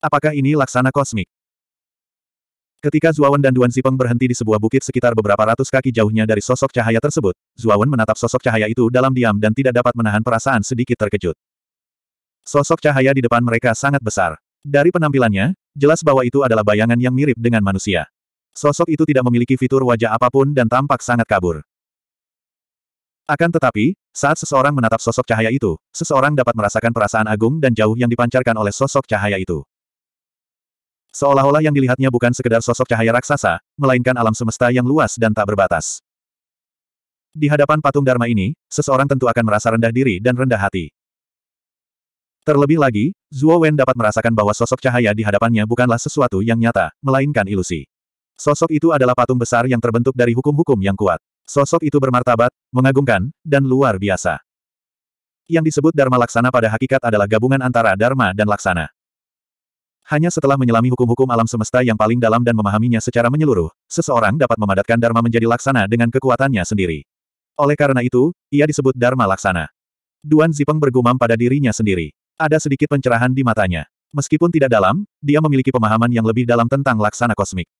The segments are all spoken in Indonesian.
Apakah ini laksana kosmik? Ketika Zuawan dan Duan Zipeng berhenti di sebuah bukit sekitar beberapa ratus kaki jauhnya dari sosok cahaya tersebut, Zuawan menatap sosok cahaya itu dalam diam dan tidak dapat menahan perasaan sedikit terkejut. Sosok cahaya di depan mereka sangat besar. Dari penampilannya, jelas bahwa itu adalah bayangan yang mirip dengan manusia. Sosok itu tidak memiliki fitur wajah apapun dan tampak sangat kabur. Akan tetapi, saat seseorang menatap sosok cahaya itu, seseorang dapat merasakan perasaan agung dan jauh yang dipancarkan oleh sosok cahaya itu. Seolah-olah yang dilihatnya bukan sekedar sosok cahaya raksasa, melainkan alam semesta yang luas dan tak berbatas. Di hadapan patung Dharma ini, seseorang tentu akan merasa rendah diri dan rendah hati. Terlebih lagi, Zhuo Wen dapat merasakan bahwa sosok cahaya di hadapannya bukanlah sesuatu yang nyata, melainkan ilusi. Sosok itu adalah patung besar yang terbentuk dari hukum-hukum yang kuat. Sosok itu bermartabat, mengagumkan, dan luar biasa. Yang disebut Dharma Laksana pada hakikat adalah gabungan antara Dharma dan Laksana. Hanya setelah menyelami hukum-hukum alam semesta yang paling dalam dan memahaminya secara menyeluruh, seseorang dapat memadatkan Dharma menjadi laksana dengan kekuatannya sendiri. Oleh karena itu, ia disebut Dharma Laksana. Duan Zipeng bergumam pada dirinya sendiri. Ada sedikit pencerahan di matanya. Meskipun tidak dalam, dia memiliki pemahaman yang lebih dalam tentang laksana kosmik.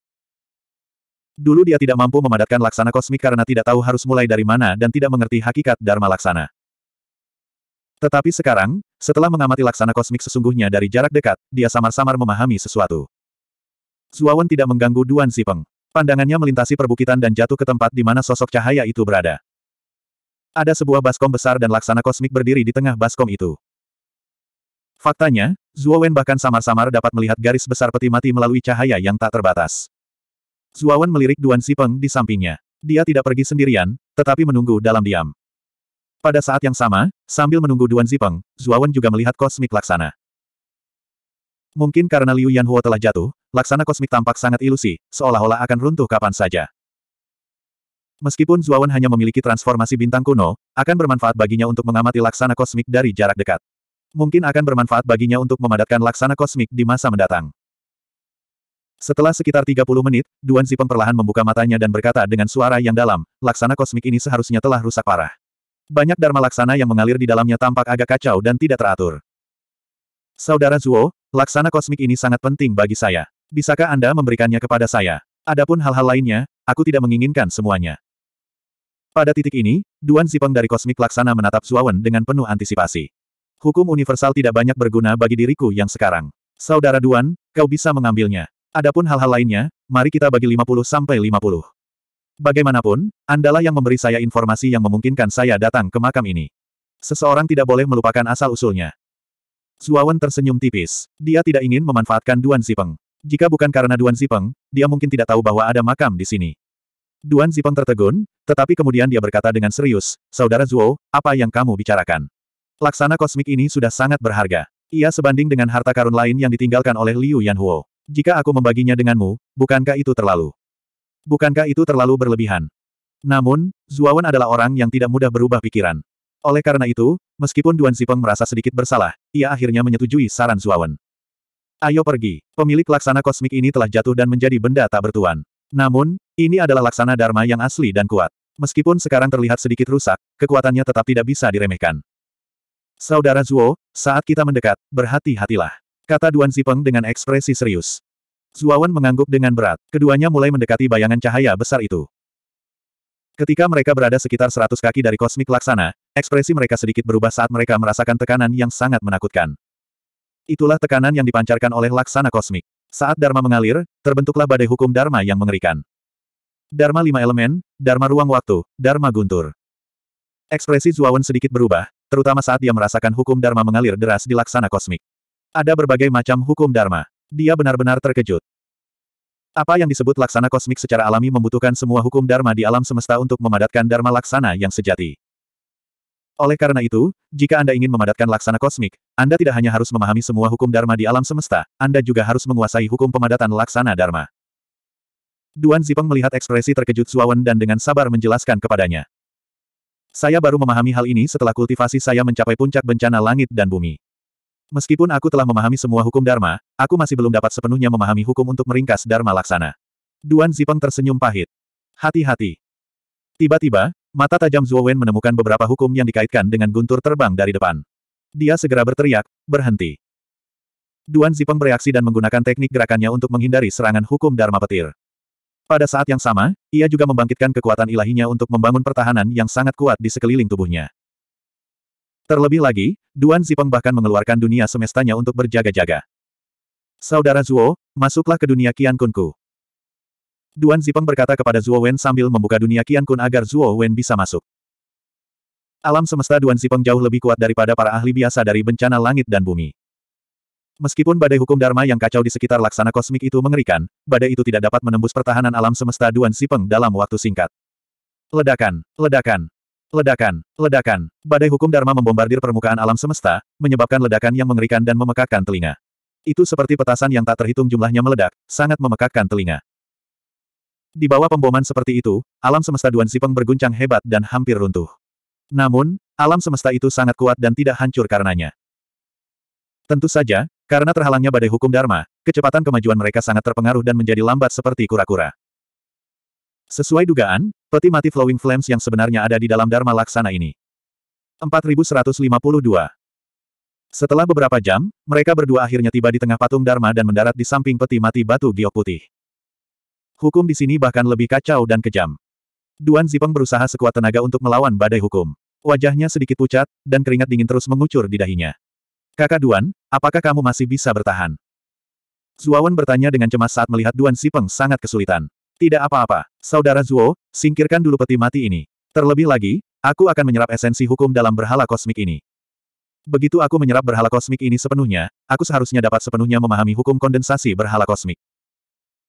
Dulu dia tidak mampu memadatkan laksana kosmik karena tidak tahu harus mulai dari mana dan tidak mengerti hakikat Dharma Laksana. Tetapi sekarang, setelah mengamati laksana kosmik sesungguhnya dari jarak dekat, dia samar-samar memahami sesuatu. Zuawan tidak mengganggu Duan Zipeng. Pandangannya melintasi perbukitan dan jatuh ke tempat di mana sosok cahaya itu berada. Ada sebuah baskom besar dan laksana kosmik berdiri di tengah baskom itu. Faktanya, Zuawan bahkan samar-samar dapat melihat garis besar peti mati melalui cahaya yang tak terbatas. Zuawan melirik Duan Zipeng di sampingnya. Dia tidak pergi sendirian, tetapi menunggu dalam diam. Pada saat yang sama, sambil menunggu Duan Zipeng, Zuawan juga melihat kosmik laksana. Mungkin karena Liu Yanhuo telah jatuh, laksana kosmik tampak sangat ilusi, seolah-olah akan runtuh kapan saja. Meskipun Zuawan hanya memiliki transformasi bintang kuno, akan bermanfaat baginya untuk mengamati laksana kosmik dari jarak dekat. Mungkin akan bermanfaat baginya untuk memadatkan laksana kosmik di masa mendatang. Setelah sekitar 30 menit, Duan Zipeng perlahan membuka matanya dan berkata dengan suara yang dalam, laksana kosmik ini seharusnya telah rusak parah. Banyak Dharma Laksana yang mengalir di dalamnya tampak agak kacau dan tidak teratur. Saudara Zuo, Laksana kosmik ini sangat penting bagi saya. Bisakah Anda memberikannya kepada saya? Adapun hal-hal lainnya, aku tidak menginginkan semuanya. Pada titik ini, Duan Zipeng dari kosmik Laksana menatap Wen dengan penuh antisipasi. Hukum universal tidak banyak berguna bagi diriku yang sekarang. Saudara Duan, kau bisa mengambilnya. Adapun hal-hal lainnya, mari kita bagi 50 sampai 50. Bagaimanapun, Andalah yang memberi saya informasi yang memungkinkan saya datang ke makam ini. Seseorang tidak boleh melupakan asal-usulnya. Zuawan tersenyum tipis. Dia tidak ingin memanfaatkan Duan Zipeng. Jika bukan karena Duan Zipeng, dia mungkin tidak tahu bahwa ada makam di sini. Duan Zipeng tertegun, tetapi kemudian dia berkata dengan serius, Saudara Zuo, apa yang kamu bicarakan? Laksana kosmik ini sudah sangat berharga. Ia sebanding dengan harta karun lain yang ditinggalkan oleh Liu Yanhuo. Jika aku membaginya denganmu, bukankah itu terlalu? Bukankah itu terlalu berlebihan? Namun, Zuawan adalah orang yang tidak mudah berubah pikiran. Oleh karena itu, meskipun Duan Zipeng merasa sedikit bersalah, ia akhirnya menyetujui saran Zuawan. Ayo pergi. Pemilik laksana kosmik ini telah jatuh dan menjadi benda tak bertuan. Namun, ini adalah laksana Dharma yang asli dan kuat. Meskipun sekarang terlihat sedikit rusak, kekuatannya tetap tidak bisa diremehkan. Saudara Zuo, saat kita mendekat, berhati-hatilah. Kata Duan Zipeng dengan ekspresi serius. Zuawan mengangguk dengan berat. Keduanya mulai mendekati bayangan cahaya besar itu. Ketika mereka berada sekitar 100 kaki dari kosmik laksana, ekspresi mereka sedikit berubah saat mereka merasakan tekanan yang sangat menakutkan. Itulah tekanan yang dipancarkan oleh laksana kosmik. Saat Dharma mengalir, terbentuklah badai hukum Dharma yang mengerikan. Dharma lima elemen, Dharma ruang waktu, Dharma guntur. Ekspresi Zuawan sedikit berubah, terutama saat dia merasakan hukum Dharma mengalir deras di laksana kosmik. Ada berbagai macam hukum Dharma. Dia benar-benar terkejut. Apa yang disebut laksana kosmik secara alami membutuhkan semua hukum dharma di alam semesta untuk memadatkan dharma laksana yang sejati. Oleh karena itu, jika Anda ingin memadatkan laksana kosmik, Anda tidak hanya harus memahami semua hukum dharma di alam semesta, Anda juga harus menguasai hukum pemadatan laksana dharma. Duan Zipeng melihat ekspresi terkejut Suawan dan dengan sabar menjelaskan kepadanya. Saya baru memahami hal ini setelah kultivasi saya mencapai puncak bencana langit dan bumi. Meskipun aku telah memahami semua hukum Dharma, aku masih belum dapat sepenuhnya memahami hukum untuk meringkas Dharma Laksana. Duan Zipeng tersenyum pahit. Hati-hati. Tiba-tiba, mata tajam Wen menemukan beberapa hukum yang dikaitkan dengan guntur terbang dari depan. Dia segera berteriak, berhenti. Duan Zipeng bereaksi dan menggunakan teknik gerakannya untuk menghindari serangan hukum Dharma Petir. Pada saat yang sama, ia juga membangkitkan kekuatan ilahinya untuk membangun pertahanan yang sangat kuat di sekeliling tubuhnya. Terlebih lagi, Duan Zipeng bahkan mengeluarkan dunia semestanya untuk berjaga-jaga. Saudara Zuo, masuklah ke dunia Qian Kunku. Duan Zipeng berkata kepada Zuo Wen sambil membuka dunia Qian Kun agar Zuo Wen bisa masuk. Alam semesta Duan Zipeng jauh lebih kuat daripada para ahli biasa dari bencana langit dan bumi. Meskipun badai hukum Dharma yang kacau di sekitar laksana kosmik itu mengerikan, badai itu tidak dapat menembus pertahanan alam semesta Duan Zipeng dalam waktu singkat. Ledakan, ledakan, Ledakan, ledakan. Badai hukum Dharma membombardir permukaan alam semesta, menyebabkan ledakan yang mengerikan dan memekakkan telinga. Itu seperti petasan yang tak terhitung jumlahnya meledak, sangat memekakkan telinga. Di bawah pemboman seperti itu, alam semesta Duan Sipeng berguncang hebat dan hampir runtuh. Namun, alam semesta itu sangat kuat dan tidak hancur karenanya. Tentu saja, karena terhalangnya badai hukum Dharma, kecepatan kemajuan mereka sangat terpengaruh dan menjadi lambat seperti kura-kura. Sesuai dugaan, Peti mati Flowing Flames yang sebenarnya ada di dalam Dharma Laksana ini. 4152 Setelah beberapa jam, mereka berdua akhirnya tiba di tengah patung Dharma dan mendarat di samping peti mati batu giok putih. Hukum di sini bahkan lebih kacau dan kejam. Duan Zipeng berusaha sekuat tenaga untuk melawan badai hukum. Wajahnya sedikit pucat, dan keringat dingin terus mengucur di dahinya. Kakak Duan, apakah kamu masih bisa bertahan? Zuawan bertanya dengan cemas saat melihat Duan Zipeng sangat kesulitan. Tidak apa-apa, Saudara Zuo, singkirkan dulu peti mati ini. Terlebih lagi, aku akan menyerap esensi hukum dalam berhala kosmik ini. Begitu aku menyerap berhala kosmik ini sepenuhnya, aku seharusnya dapat sepenuhnya memahami hukum kondensasi berhala kosmik.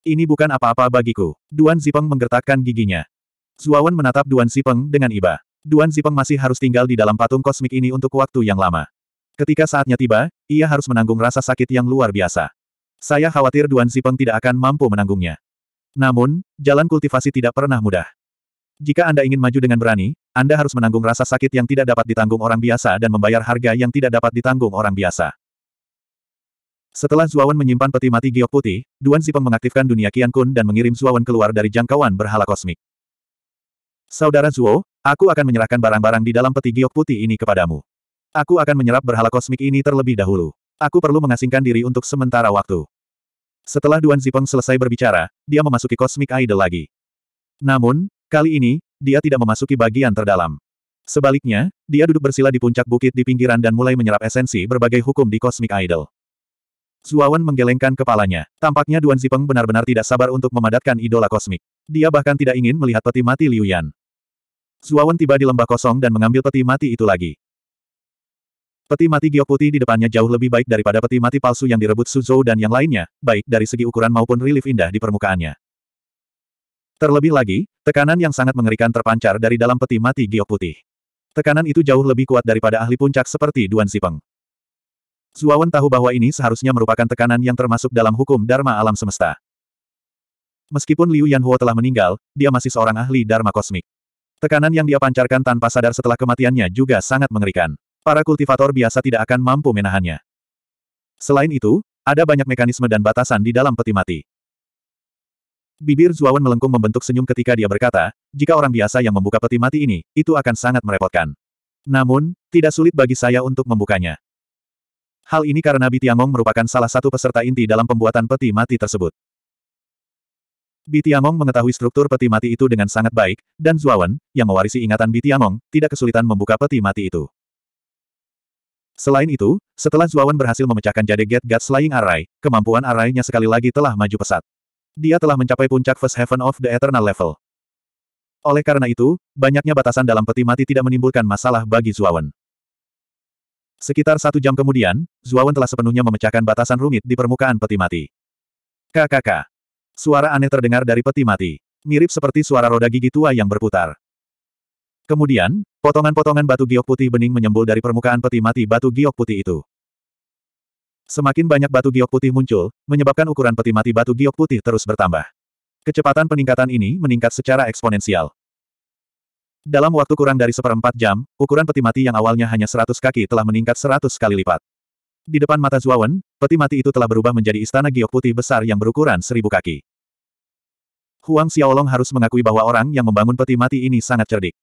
Ini bukan apa-apa bagiku. Duan Zipeng menggertakkan giginya. Zuawan menatap Duan Zipeng dengan iba. Duan Zipeng masih harus tinggal di dalam patung kosmik ini untuk waktu yang lama. Ketika saatnya tiba, ia harus menanggung rasa sakit yang luar biasa. Saya khawatir Duan Zipeng tidak akan mampu menanggungnya. Namun, jalan kultivasi tidak pernah mudah. Jika Anda ingin maju dengan berani, Anda harus menanggung rasa sakit yang tidak dapat ditanggung orang biasa dan membayar harga yang tidak dapat ditanggung orang biasa. Setelah Zuawan menyimpan peti mati giok putih, Duan Zipeng mengaktifkan dunia Qian Kun dan mengirim Zuawan keluar dari jangkauan berhala kosmik. Saudara Zuo, aku akan menyerahkan barang-barang di dalam peti giok putih ini kepadamu. Aku akan menyerap berhala kosmik ini terlebih dahulu. Aku perlu mengasingkan diri untuk sementara waktu. Setelah Duan Zipeng selesai berbicara, dia memasuki Cosmic Idol lagi. Namun, kali ini, dia tidak memasuki bagian terdalam. Sebaliknya, dia duduk bersila di puncak bukit di pinggiran dan mulai menyerap esensi berbagai hukum di Cosmic Idol. Zuawan menggelengkan kepalanya. Tampaknya Duan Zipeng benar-benar tidak sabar untuk memadatkan idola kosmik. Dia bahkan tidak ingin melihat peti mati Liu Yan. Zuawan tiba di lembah kosong dan mengambil peti mati itu lagi. Peti mati giok di depannya jauh lebih baik daripada peti mati palsu yang direbut Suzhou dan yang lainnya, baik dari segi ukuran maupun relief indah di permukaannya. Terlebih lagi, tekanan yang sangat mengerikan terpancar dari dalam peti mati giok Tekanan itu jauh lebih kuat daripada ahli puncak seperti Duan Zipeng. Zuawan tahu bahwa ini seharusnya merupakan tekanan yang termasuk dalam hukum Dharma alam semesta. Meskipun Liu Yanhuo telah meninggal, dia masih seorang ahli Dharma kosmik. Tekanan yang dia pancarkan tanpa sadar setelah kematiannya juga sangat mengerikan para kultivator biasa tidak akan mampu menahannya. Selain itu, ada banyak mekanisme dan batasan di dalam peti mati. Bibir Zuawan melengkung membentuk senyum ketika dia berkata, jika orang biasa yang membuka peti mati ini, itu akan sangat merepotkan. Namun, tidak sulit bagi saya untuk membukanya. Hal ini karena Bitiamong merupakan salah satu peserta inti dalam pembuatan peti mati tersebut. Bitiamong mengetahui struktur peti mati itu dengan sangat baik, dan Zuawan, yang mewarisi ingatan Bitiamong, tidak kesulitan membuka peti mati itu. Selain itu, setelah Zuawan berhasil memecahkan jade Gate God Slaying Array, kemampuan arraynya sekali lagi telah maju pesat. Dia telah mencapai puncak First Heaven of the Eternal Level. Oleh karena itu, banyaknya batasan dalam peti mati tidak menimbulkan masalah bagi Zuawan. Sekitar satu jam kemudian, Zuawan telah sepenuhnya memecahkan batasan rumit di permukaan peti mati. KKK. Suara aneh terdengar dari peti mati. Mirip seperti suara roda gigi tua yang berputar. Kemudian, potongan-potongan batu giok putih bening menyembul dari permukaan peti mati batu giok putih itu. Semakin banyak batu giok putih muncul, menyebabkan ukuran peti mati batu giok putih terus bertambah. Kecepatan peningkatan ini meningkat secara eksponensial. Dalam waktu kurang dari seperempat jam, ukuran peti mati yang awalnya hanya seratus kaki telah meningkat seratus kali lipat. Di depan mata Zuawan, peti mati itu telah berubah menjadi istana giok putih besar yang berukuran seribu kaki. Huang Xiaolong harus mengakui bahwa orang yang membangun peti mati ini sangat cerdik.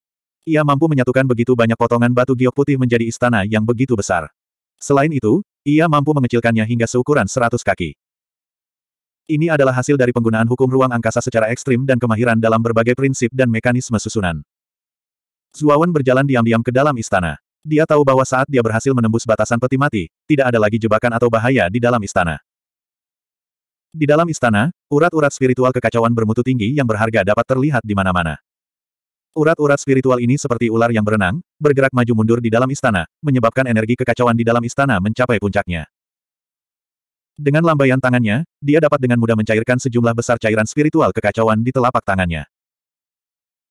Ia mampu menyatukan begitu banyak potongan batu giok putih menjadi istana yang begitu besar. Selain itu, ia mampu mengecilkannya hingga seukuran 100 kaki. Ini adalah hasil dari penggunaan hukum ruang angkasa secara ekstrim dan kemahiran dalam berbagai prinsip dan mekanisme susunan. Zuawan berjalan diam-diam ke dalam istana. Dia tahu bahwa saat dia berhasil menembus batasan peti mati, tidak ada lagi jebakan atau bahaya di dalam istana. Di dalam istana, urat-urat spiritual kekacauan bermutu tinggi yang berharga dapat terlihat di mana-mana. Urat-urat spiritual ini seperti ular yang berenang, bergerak maju mundur di dalam istana, menyebabkan energi kekacauan di dalam istana mencapai puncaknya. Dengan lambaian tangannya, dia dapat dengan mudah mencairkan sejumlah besar cairan spiritual kekacauan di telapak tangannya.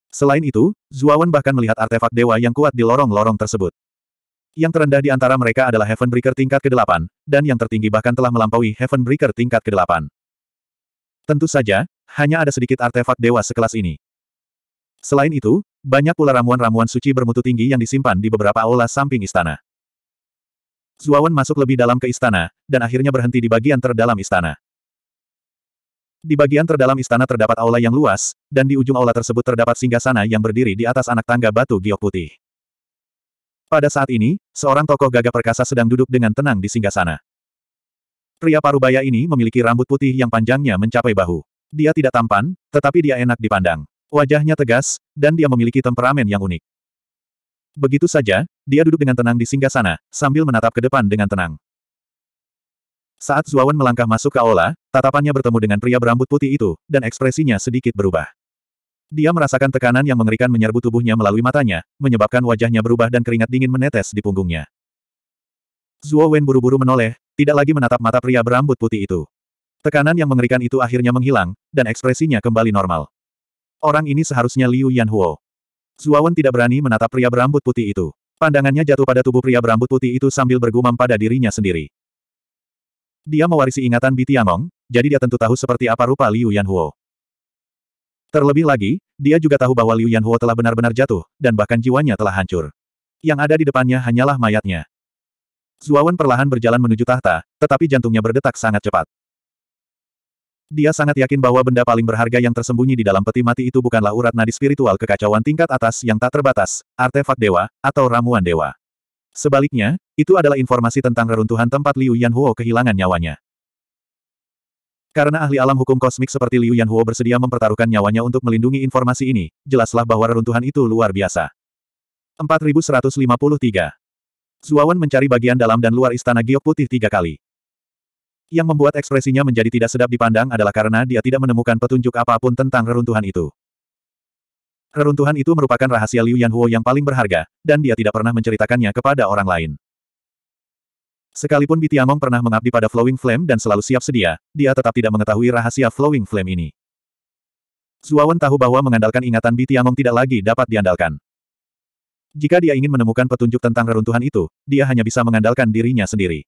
Selain itu, Zuawan bahkan melihat artefak dewa yang kuat di lorong-lorong tersebut. Yang terendah di antara mereka adalah Heavenbreaker tingkat ke-8, dan yang tertinggi bahkan telah melampaui Heavenbreaker tingkat ke-8. Tentu saja, hanya ada sedikit artefak dewa sekelas ini. Selain itu, banyak pula ramuan-ramuan suci bermutu tinggi yang disimpan di beberapa aula samping istana. Zuawan masuk lebih dalam ke istana, dan akhirnya berhenti di bagian terdalam istana. Di bagian terdalam istana terdapat aula yang luas, dan di ujung aula tersebut terdapat singgasana yang berdiri di atas anak tangga batu giok putih. Pada saat ini, seorang tokoh gagah perkasa sedang duduk dengan tenang di singgasana. Pria parubaya ini memiliki rambut putih yang panjangnya mencapai bahu. Dia tidak tampan, tetapi dia enak dipandang. Wajahnya tegas, dan dia memiliki temperamen yang unik. Begitu saja, dia duduk dengan tenang di singgah sana, sambil menatap ke depan dengan tenang. Saat Zuawan melangkah masuk ke aula, tatapannya bertemu dengan pria berambut putih itu, dan ekspresinya sedikit berubah. Dia merasakan tekanan yang mengerikan menyerbu tubuhnya melalui matanya, menyebabkan wajahnya berubah dan keringat dingin menetes di punggungnya. Zuo buru-buru menoleh, tidak lagi menatap mata pria berambut putih itu. Tekanan yang mengerikan itu akhirnya menghilang, dan ekspresinya kembali normal. Orang ini seharusnya Liu Yanhuo. Zuawan tidak berani menatap pria berambut putih itu. Pandangannya jatuh pada tubuh pria berambut putih itu sambil bergumam pada dirinya sendiri. Dia mewarisi ingatan Bi Tiangong, jadi dia tentu tahu seperti apa rupa Liu Yanhuo. Terlebih lagi, dia juga tahu bahwa Liu Yanhuo telah benar-benar jatuh, dan bahkan jiwanya telah hancur. Yang ada di depannya hanyalah mayatnya. Zuawan perlahan berjalan menuju tahta, tetapi jantungnya berdetak sangat cepat. Dia sangat yakin bahwa benda paling berharga yang tersembunyi di dalam peti mati itu bukanlah urat nadi spiritual kekacauan tingkat atas yang tak terbatas, artefak dewa, atau ramuan dewa. Sebaliknya, itu adalah informasi tentang reruntuhan tempat Liu Yanhuo kehilangan nyawanya. Karena ahli alam hukum kosmik seperti Liu Yanhuo bersedia mempertaruhkan nyawanya untuk melindungi informasi ini, jelaslah bahwa reruntuhan itu luar biasa. 4153 Zuawan mencari bagian dalam dan luar istana giok putih tiga kali. Yang membuat ekspresinya menjadi tidak sedap dipandang adalah karena dia tidak menemukan petunjuk apapun tentang reruntuhan itu. Reruntuhan itu merupakan rahasia Liu Yanhuo yang paling berharga, dan dia tidak pernah menceritakannya kepada orang lain. Sekalipun Bitiamong pernah mengabdi pada Flowing Flame dan selalu siap sedia, dia tetap tidak mengetahui rahasia Flowing Flame ini. Zuawan tahu bahwa mengandalkan ingatan Bitiamong tidak lagi dapat diandalkan. Jika dia ingin menemukan petunjuk tentang reruntuhan itu, dia hanya bisa mengandalkan dirinya sendiri.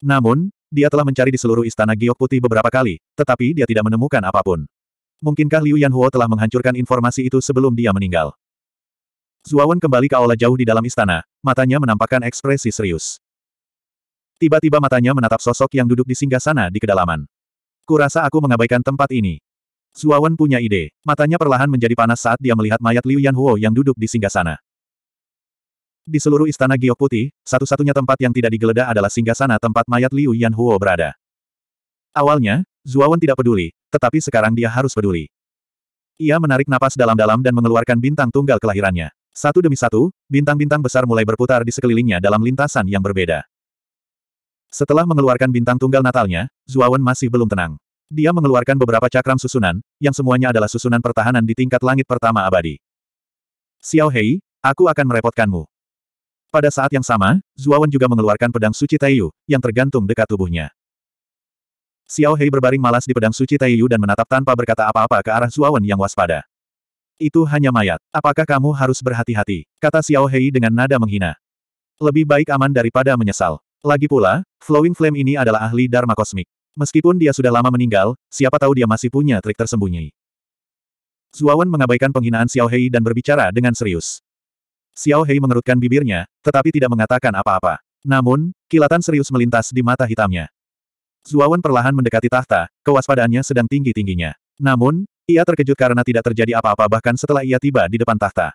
Namun, dia telah mencari di seluruh istana giok putih beberapa kali, tetapi dia tidak menemukan apapun. Mungkinkah Liu Yanhuo telah menghancurkan informasi itu sebelum dia meninggal? Zuawan kembali ke aula jauh di dalam istana, matanya menampakkan ekspresi serius. Tiba-tiba matanya menatap sosok yang duduk di singgah sana di kedalaman. Kurasa aku mengabaikan tempat ini. Zuawan punya ide. Matanya perlahan menjadi panas saat dia melihat mayat Liu Yanhuo yang duduk di singgah sana. Di seluruh istana giok putih, satu-satunya tempat yang tidak digeledah adalah singgasana tempat mayat Liu Yanhuo berada. Awalnya, Zuawan tidak peduli, tetapi sekarang dia harus peduli. Ia menarik napas dalam-dalam dan mengeluarkan bintang tunggal kelahirannya. Satu demi satu, bintang-bintang besar mulai berputar di sekelilingnya dalam lintasan yang berbeda. Setelah mengeluarkan bintang tunggal Natalnya, Zuawan masih belum tenang. Dia mengeluarkan beberapa cakram susunan, yang semuanya adalah susunan pertahanan di tingkat langit pertama abadi. Xiao Hei, aku akan merepotkanmu. Pada saat yang sama, Zuawan juga mengeluarkan pedang suci Taiyu, yang tergantung dekat tubuhnya. Xiao Hei berbaring malas di pedang suci Taiyu dan menatap tanpa berkata apa-apa ke arah Zuawan yang waspada. Itu hanya mayat. Apakah kamu harus berhati-hati? Kata Xiao Hei dengan nada menghina. Lebih baik aman daripada menyesal. Lagi pula, Flowing Flame ini adalah ahli Dharma Kosmik. Meskipun dia sudah lama meninggal, siapa tahu dia masih punya trik tersembunyi. Zuawan mengabaikan penghinaan Xiao Hei dan berbicara dengan serius. Xiao Hei mengerutkan bibirnya, tetapi tidak mengatakan apa-apa. Namun, kilatan serius melintas di mata hitamnya. Zuawan perlahan mendekati tahta, kewaspadaannya sedang tinggi-tingginya. Namun, ia terkejut karena tidak terjadi apa-apa bahkan setelah ia tiba di depan tahta.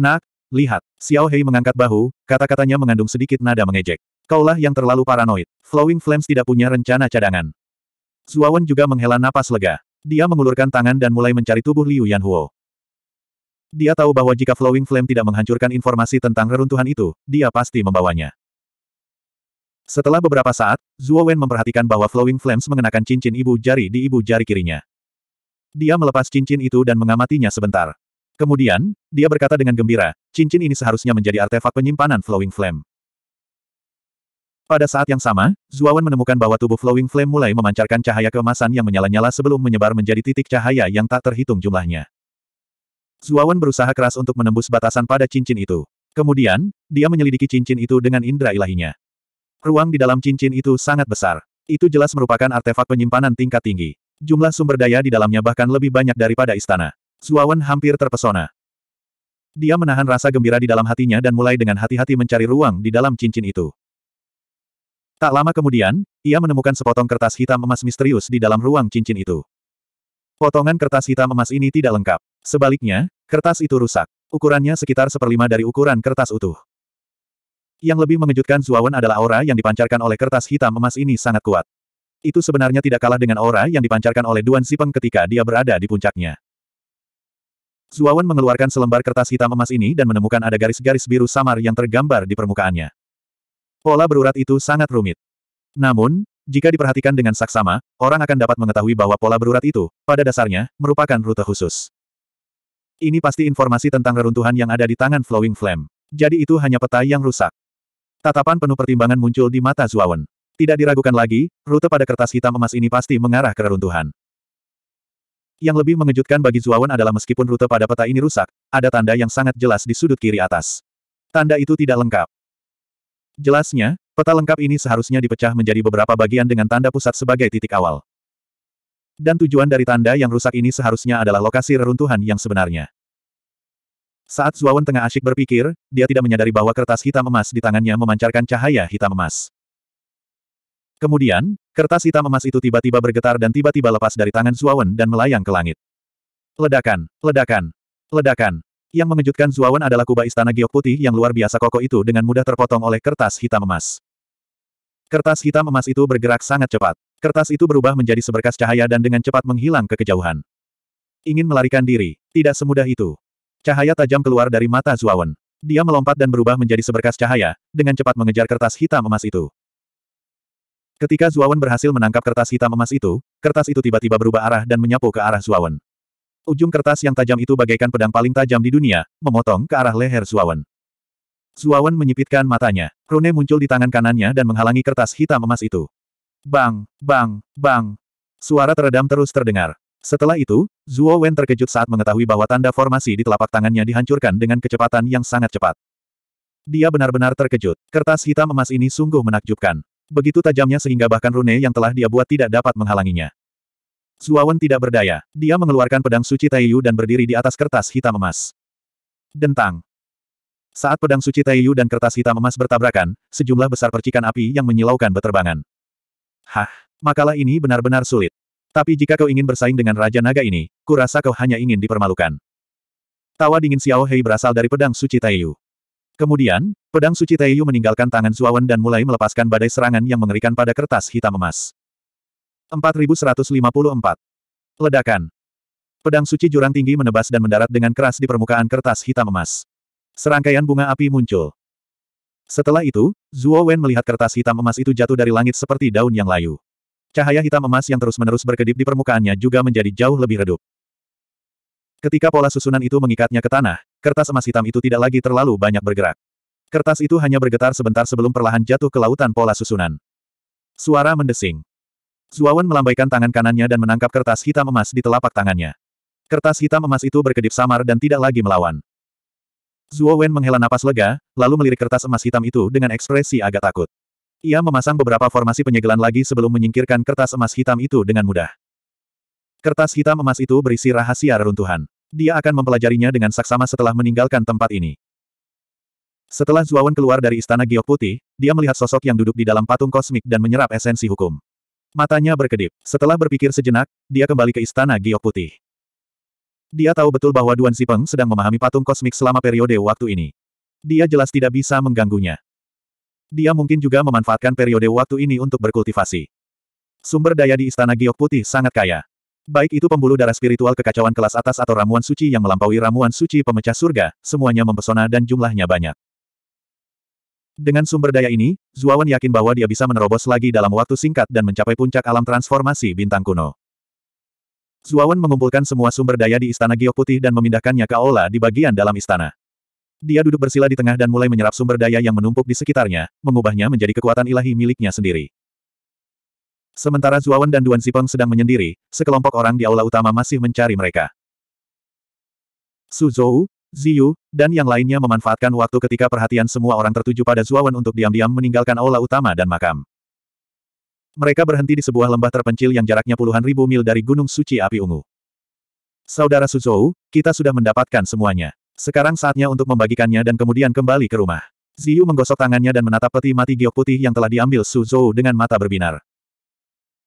Nak, lihat. Xiao Hei mengangkat bahu, kata-katanya mengandung sedikit nada mengejek. Kaulah yang terlalu paranoid. Flowing Flames tidak punya rencana cadangan. Zuawan juga menghela napas lega. Dia mengulurkan tangan dan mulai mencari tubuh Liu Yanhuo. Dia tahu bahwa jika Flowing Flame tidak menghancurkan informasi tentang reruntuhan itu, dia pasti membawanya. Setelah beberapa saat, Zuo Wen memperhatikan bahwa Flowing Flames mengenakan cincin ibu jari di ibu jari kirinya. Dia melepas cincin itu dan mengamatinya sebentar. Kemudian, dia berkata dengan gembira, cincin ini seharusnya menjadi artefak penyimpanan Flowing Flame. Pada saat yang sama, Wen menemukan bahwa tubuh Flowing Flame mulai memancarkan cahaya kemasan yang menyala-nyala sebelum menyebar menjadi titik cahaya yang tak terhitung jumlahnya. Zuawan berusaha keras untuk menembus batasan pada cincin itu. Kemudian, dia menyelidiki cincin itu dengan indera ilahinya. Ruang di dalam cincin itu sangat besar. Itu jelas merupakan artefak penyimpanan tingkat tinggi. Jumlah sumber daya di dalamnya bahkan lebih banyak daripada istana. Zuawan hampir terpesona. Dia menahan rasa gembira di dalam hatinya dan mulai dengan hati-hati mencari ruang di dalam cincin itu. Tak lama kemudian, ia menemukan sepotong kertas hitam emas misterius di dalam ruang cincin itu. Potongan kertas hitam emas ini tidak lengkap. Sebaliknya, kertas itu rusak. Ukurannya sekitar seperlima dari ukuran kertas utuh. Yang lebih mengejutkan Zuawan adalah aura yang dipancarkan oleh kertas hitam emas ini sangat kuat. Itu sebenarnya tidak kalah dengan aura yang dipancarkan oleh Duan Sipeng ketika dia berada di puncaknya. Zuawan mengeluarkan selembar kertas hitam emas ini dan menemukan ada garis-garis biru samar yang tergambar di permukaannya. Pola berurat itu sangat rumit. Namun, jika diperhatikan dengan saksama, orang akan dapat mengetahui bahwa pola berurat itu, pada dasarnya, merupakan rute khusus. Ini pasti informasi tentang reruntuhan yang ada di tangan Flowing Flame. Jadi itu hanya peta yang rusak. Tatapan penuh pertimbangan muncul di mata Zuawan. Tidak diragukan lagi, rute pada kertas hitam emas ini pasti mengarah ke reruntuhan. Yang lebih mengejutkan bagi Zuawan adalah meskipun rute pada peta ini rusak, ada tanda yang sangat jelas di sudut kiri atas. Tanda itu tidak lengkap. Jelasnya, peta lengkap ini seharusnya dipecah menjadi beberapa bagian dengan tanda pusat sebagai titik awal. Dan tujuan dari tanda yang rusak ini seharusnya adalah lokasi reruntuhan yang sebenarnya. Saat Zuawan tengah asyik berpikir, dia tidak menyadari bahwa kertas hitam emas di tangannya memancarkan cahaya hitam emas. Kemudian, kertas hitam emas itu tiba-tiba bergetar dan tiba-tiba lepas dari tangan Zuawan dan melayang ke langit. Ledakan, ledakan, ledakan. Yang mengejutkan Zuawan adalah kubah istana giok putih yang luar biasa kokoh itu dengan mudah terpotong oleh kertas hitam emas. Kertas hitam emas itu bergerak sangat cepat. Kertas itu berubah menjadi seberkas cahaya dan dengan cepat menghilang ke kejauhan. Ingin melarikan diri, tidak semudah itu. Cahaya tajam keluar dari mata Zuawan. Dia melompat dan berubah menjadi seberkas cahaya, dengan cepat mengejar kertas hitam emas itu. Ketika Zuawan berhasil menangkap kertas hitam emas itu, kertas itu tiba-tiba berubah arah dan menyapu ke arah Zuawan. Ujung kertas yang tajam itu bagaikan pedang paling tajam di dunia, memotong ke arah leher Zuawan. Zuawan menyipitkan matanya. Rune muncul di tangan kanannya dan menghalangi kertas hitam emas itu. Bang, bang, bang. Suara teredam terus terdengar. Setelah itu, Zuo Wen terkejut saat mengetahui bahwa tanda formasi di telapak tangannya dihancurkan dengan kecepatan yang sangat cepat. Dia benar-benar terkejut. Kertas hitam emas ini sungguh menakjubkan. Begitu tajamnya sehingga bahkan Rune yang telah dia buat tidak dapat menghalanginya. Zuawan tidak berdaya. Dia mengeluarkan pedang suci Taiyu dan berdiri di atas kertas hitam emas. Dentang. Saat pedang suci Taiyu dan kertas hitam emas bertabrakan, sejumlah besar percikan api yang menyilaukan beterbangan. Hah, makalah ini benar-benar sulit. Tapi jika kau ingin bersaing dengan Raja Naga ini, kurasa kau hanya ingin dipermalukan. Tawa dingin Xiao Hei berasal dari pedang suci Taiyu. Kemudian, pedang suci Taiyu meninggalkan tangan Zuawan dan mulai melepaskan badai serangan yang mengerikan pada kertas hitam emas. 4154. Ledakan. Pedang suci jurang tinggi menebas dan mendarat dengan keras di permukaan kertas hitam emas. Serangkaian bunga api muncul. Setelah itu, Zuo Wen melihat kertas hitam emas itu jatuh dari langit seperti daun yang layu. Cahaya hitam emas yang terus-menerus berkedip di permukaannya juga menjadi jauh lebih redup. Ketika pola susunan itu mengikatnya ke tanah, kertas emas hitam itu tidak lagi terlalu banyak bergerak. Kertas itu hanya bergetar sebentar sebelum perlahan jatuh ke lautan pola susunan. Suara mendesing. Wen melambaikan tangan kanannya dan menangkap kertas hitam emas di telapak tangannya. Kertas hitam emas itu berkedip samar dan tidak lagi melawan. Zuo Wen menghela napas lega, lalu melirik kertas emas hitam itu dengan ekspresi agak takut. Ia memasang beberapa formasi penyegelan lagi sebelum menyingkirkan kertas emas hitam itu dengan mudah. Kertas hitam emas itu berisi rahasia reruntuhan. Dia akan mempelajarinya dengan saksama setelah meninggalkan tempat ini. Setelah Wen keluar dari istana giok putih, dia melihat sosok yang duduk di dalam patung kosmik dan menyerap esensi hukum. Matanya berkedip. Setelah berpikir sejenak, dia kembali ke istana giok putih. Dia tahu betul bahwa Duan Sipeng sedang memahami patung kosmik selama periode waktu ini. Dia jelas tidak bisa mengganggunya. Dia mungkin juga memanfaatkan periode waktu ini untuk berkultivasi. Sumber daya di Istana Giok Putih sangat kaya. Baik itu pembuluh darah spiritual kekacauan kelas atas atau ramuan suci yang melampaui ramuan suci pemecah surga, semuanya mempesona dan jumlahnya banyak. Dengan sumber daya ini, Zuawan yakin bahwa dia bisa menerobos lagi dalam waktu singkat dan mencapai puncak alam transformasi bintang kuno. Zuawan mengumpulkan semua sumber daya di istana giok putih dan memindahkannya ke aula di bagian dalam istana. Dia duduk bersila di tengah dan mulai menyerap sumber daya yang menumpuk di sekitarnya, mengubahnya menjadi kekuatan ilahi miliknya sendiri. Sementara Zuawan dan Duan Zipeng sedang menyendiri, sekelompok orang di aula utama masih mencari mereka. Suzhou, Ziyu, dan yang lainnya memanfaatkan waktu ketika perhatian semua orang tertuju pada Zuawan untuk diam-diam meninggalkan aula utama dan makam. Mereka berhenti di sebuah lembah terpencil yang jaraknya puluhan ribu mil dari Gunung Suci Api Ungu. Saudara Suzhou, kita sudah mendapatkan semuanya. Sekarang saatnya untuk membagikannya dan kemudian kembali ke rumah. Ziyu menggosok tangannya dan menatap peti mati giok putih yang telah diambil Suzhou dengan mata berbinar.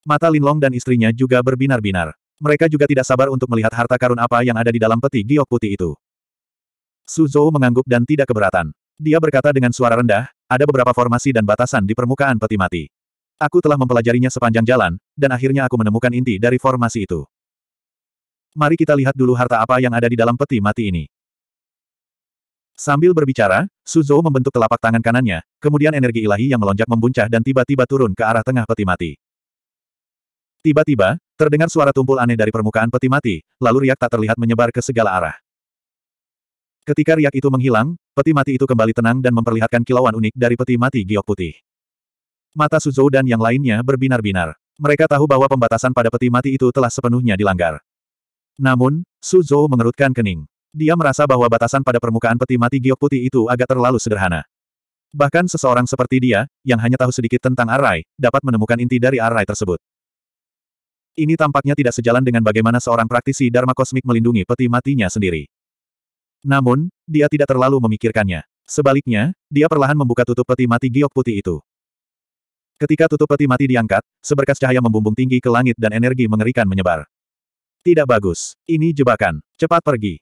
Mata Linlong dan istrinya juga berbinar-binar. Mereka juga tidak sabar untuk melihat harta karun apa yang ada di dalam peti giok putih itu. Suzhou mengangguk dan tidak keberatan. Dia berkata dengan suara rendah, ada beberapa formasi dan batasan di permukaan peti mati. Aku telah mempelajarinya sepanjang jalan, dan akhirnya aku menemukan inti dari formasi itu. Mari kita lihat dulu harta apa yang ada di dalam peti mati ini. Sambil berbicara, Suzhou membentuk telapak tangan kanannya, kemudian energi ilahi yang melonjak membuncah dan tiba-tiba turun ke arah tengah peti mati. Tiba-tiba, terdengar suara tumpul aneh dari permukaan peti mati, lalu riak tak terlihat menyebar ke segala arah. Ketika riak itu menghilang, peti mati itu kembali tenang dan memperlihatkan kilauan unik dari peti mati giok putih. Mata Suzhou dan yang lainnya berbinar-binar. Mereka tahu bahwa pembatasan pada peti mati itu telah sepenuhnya dilanggar. Namun, Suzhou mengerutkan kening. Dia merasa bahwa batasan pada permukaan peti mati giok putih itu agak terlalu sederhana. Bahkan seseorang seperti dia, yang hanya tahu sedikit tentang arai, dapat menemukan inti dari arai tersebut. Ini tampaknya tidak sejalan dengan bagaimana seorang praktisi Dharma kosmik melindungi peti matinya sendiri. Namun, dia tidak terlalu memikirkannya. Sebaliknya, dia perlahan membuka tutup peti mati giok putih itu. Ketika tutup peti mati diangkat, seberkas cahaya membumbung tinggi ke langit dan energi mengerikan menyebar. Tidak bagus. Ini jebakan. Cepat pergi.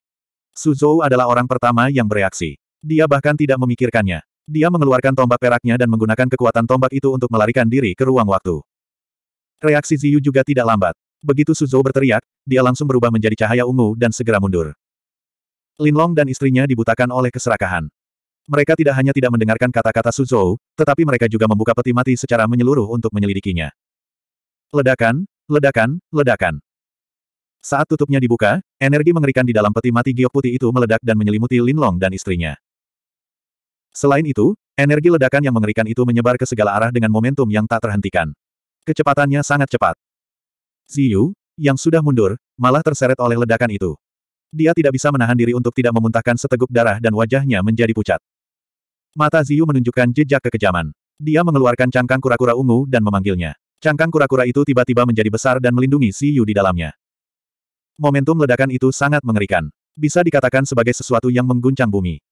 Suzhou adalah orang pertama yang bereaksi. Dia bahkan tidak memikirkannya. Dia mengeluarkan tombak peraknya dan menggunakan kekuatan tombak itu untuk melarikan diri ke ruang waktu. Reaksi Ziyu juga tidak lambat. Begitu Suzhou berteriak, dia langsung berubah menjadi cahaya ungu dan segera mundur. Linlong dan istrinya dibutakan oleh keserakahan. Mereka tidak hanya tidak mendengarkan kata-kata Suzhou, tetapi mereka juga membuka peti mati secara menyeluruh untuk menyelidikinya. Ledakan, ledakan, ledakan. Saat tutupnya dibuka, energi mengerikan di dalam peti mati giok putih itu meledak dan menyelimuti Linlong dan istrinya. Selain itu, energi ledakan yang mengerikan itu menyebar ke segala arah dengan momentum yang tak terhentikan. Kecepatannya sangat cepat. Ziyu, yang sudah mundur, malah terseret oleh ledakan itu. Dia tidak bisa menahan diri untuk tidak memuntahkan seteguk darah dan wajahnya menjadi pucat. Mata Ziyu menunjukkan jejak kekejaman. Dia mengeluarkan cangkang kura-kura ungu dan memanggilnya. Cangkang kura-kura itu tiba-tiba menjadi besar dan melindungi Ziyu di dalamnya. Momentum ledakan itu sangat mengerikan. Bisa dikatakan sebagai sesuatu yang mengguncang bumi.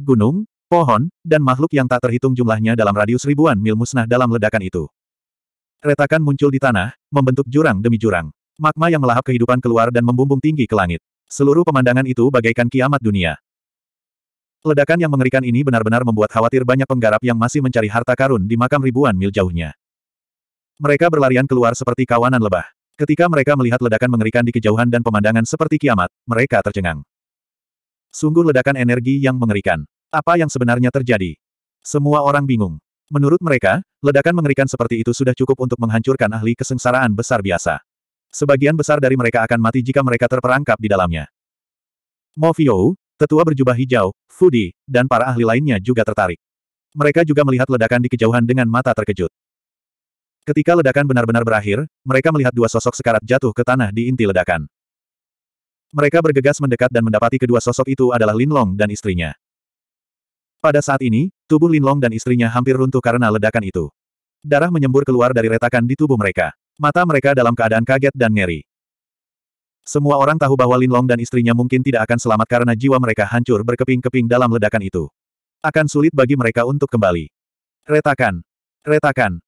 Gunung, pohon, dan makhluk yang tak terhitung jumlahnya dalam radius ribuan mil musnah dalam ledakan itu. Retakan muncul di tanah, membentuk jurang demi jurang. Magma yang melahap kehidupan keluar dan membumbung tinggi ke langit. Seluruh pemandangan itu bagaikan kiamat dunia. Ledakan yang mengerikan ini benar-benar membuat khawatir banyak penggarap yang masih mencari harta karun di makam ribuan mil jauhnya. Mereka berlarian keluar seperti kawanan lebah. Ketika mereka melihat ledakan mengerikan di kejauhan dan pemandangan seperti kiamat, mereka tercengang. Sungguh ledakan energi yang mengerikan. Apa yang sebenarnya terjadi? Semua orang bingung. Menurut mereka, ledakan mengerikan seperti itu sudah cukup untuk menghancurkan ahli kesengsaraan besar biasa. Sebagian besar dari mereka akan mati jika mereka terperangkap di dalamnya. Mofio, Tetua berjubah hijau, Fudi, dan para ahli lainnya juga tertarik. Mereka juga melihat ledakan di kejauhan dengan mata terkejut. Ketika ledakan benar-benar berakhir, mereka melihat dua sosok sekarat jatuh ke tanah di inti ledakan. Mereka bergegas mendekat dan mendapati kedua sosok itu adalah Lin Long dan istrinya. Pada saat ini, tubuh Lin Long dan istrinya hampir runtuh karena ledakan itu. Darah menyembur keluar dari retakan di tubuh mereka. Mata mereka dalam keadaan kaget dan ngeri. Semua orang tahu bahwa Lin Long dan istrinya mungkin tidak akan selamat karena jiwa mereka hancur berkeping-keping dalam ledakan itu. Akan sulit bagi mereka untuk kembali. Retakan. Retakan.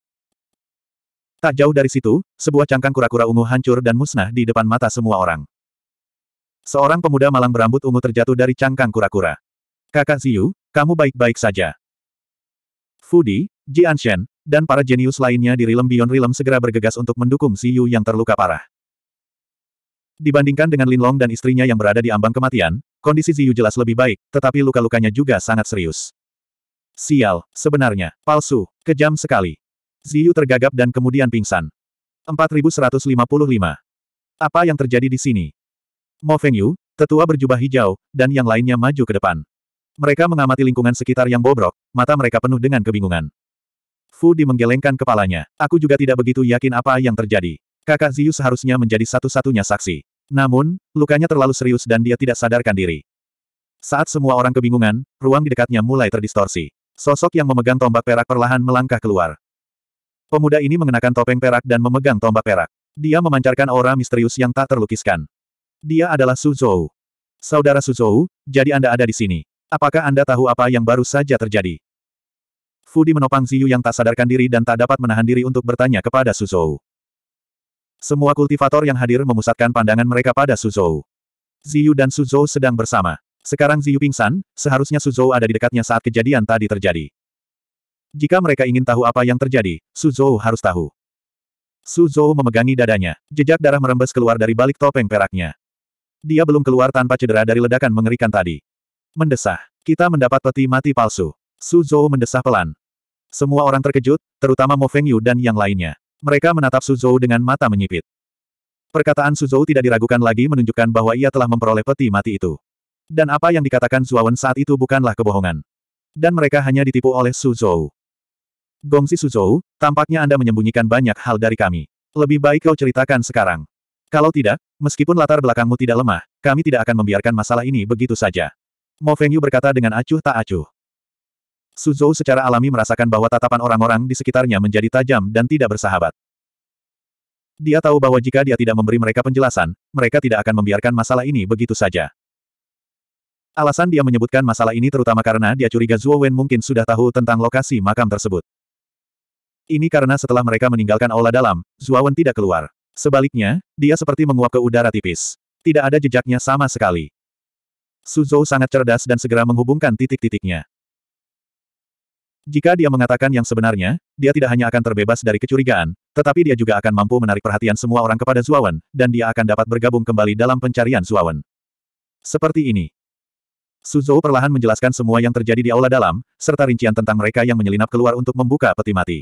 Tak jauh dari situ, sebuah cangkang kura-kura ungu hancur dan musnah di depan mata semua orang. Seorang pemuda malang berambut ungu terjatuh dari cangkang kura-kura. Kakak Ziyu, kamu baik-baik saja. Fudi, Jianshen, dan para jenius lainnya di Rilem Beyond Rilem segera bergegas untuk mendukung Ziyu yang terluka parah. Dibandingkan dengan Linlong dan istrinya yang berada di ambang kematian, kondisi Ziyu jelas lebih baik, tetapi luka-lukanya juga sangat serius. Sial, sebenarnya, palsu, kejam sekali. Ziyu tergagap dan kemudian pingsan. 4155. Apa yang terjadi di sini? Mo Feng Yu, tetua berjubah hijau, dan yang lainnya maju ke depan. Mereka mengamati lingkungan sekitar yang bobrok, mata mereka penuh dengan kebingungan. Fu Di menggelengkan kepalanya. Aku juga tidak begitu yakin apa yang terjadi. Kakak Zius seharusnya menjadi satu-satunya saksi. Namun, lukanya terlalu serius dan dia tidak sadarkan diri. Saat semua orang kebingungan, ruang di dekatnya mulai terdistorsi. Sosok yang memegang tombak perak perlahan melangkah keluar. Pemuda ini mengenakan topeng perak dan memegang tombak perak. Dia memancarkan aura misterius yang tak terlukiskan. Dia adalah Suzhou. Saudara Suzhou, jadi Anda ada di sini. Apakah Anda tahu apa yang baru saja terjadi? Fudi menopang Ziyu yang tak sadarkan diri dan tak dapat menahan diri untuk bertanya kepada Suzhou. Semua kultivator yang hadir memusatkan pandangan mereka pada Suzhou. Ziyu dan Suzhou sedang bersama. Sekarang Ziyu pingsan, seharusnya Suzhou ada di dekatnya saat kejadian tadi terjadi. Jika mereka ingin tahu apa yang terjadi, Suzhou harus tahu. Suzhou memegangi dadanya. Jejak darah merembes keluar dari balik topeng peraknya. Dia belum keluar tanpa cedera dari ledakan mengerikan tadi. Mendesah. Kita mendapat peti mati palsu. Suzhou mendesah pelan. Semua orang terkejut, terutama Mo Feng Yu dan yang lainnya. Mereka menatap Suzhou dengan mata menyipit. Perkataan Suzhou tidak diragukan lagi menunjukkan bahwa ia telah memperoleh peti mati itu. Dan apa yang dikatakan Zuawan saat itu bukanlah kebohongan. Dan mereka hanya ditipu oleh Suzhou. Gongsi Suzhou, tampaknya Anda menyembunyikan banyak hal dari kami. Lebih baik kau ceritakan sekarang. Kalau tidak, meskipun latar belakangmu tidak lemah, kami tidak akan membiarkan masalah ini begitu saja. Mo Fengyu berkata dengan acuh tak acuh. Suzhou secara alami merasakan bahwa tatapan orang-orang di sekitarnya menjadi tajam dan tidak bersahabat. Dia tahu bahwa jika dia tidak memberi mereka penjelasan, mereka tidak akan membiarkan masalah ini begitu saja. Alasan dia menyebutkan masalah ini terutama karena dia curiga Zuo Wen mungkin sudah tahu tentang lokasi makam tersebut. Ini karena setelah mereka meninggalkan aula dalam, Zuo Wen tidak keluar. Sebaliknya, dia seperti menguap ke udara tipis. Tidak ada jejaknya sama sekali. Suzhou sangat cerdas dan segera menghubungkan titik-titiknya. Jika dia mengatakan yang sebenarnya, dia tidak hanya akan terbebas dari kecurigaan, tetapi dia juga akan mampu menarik perhatian semua orang kepada Zuawan, dan dia akan dapat bergabung kembali dalam pencarian Zuawan. Seperti ini. Suzhou perlahan menjelaskan semua yang terjadi di aula dalam, serta rincian tentang mereka yang menyelinap keluar untuk membuka peti mati.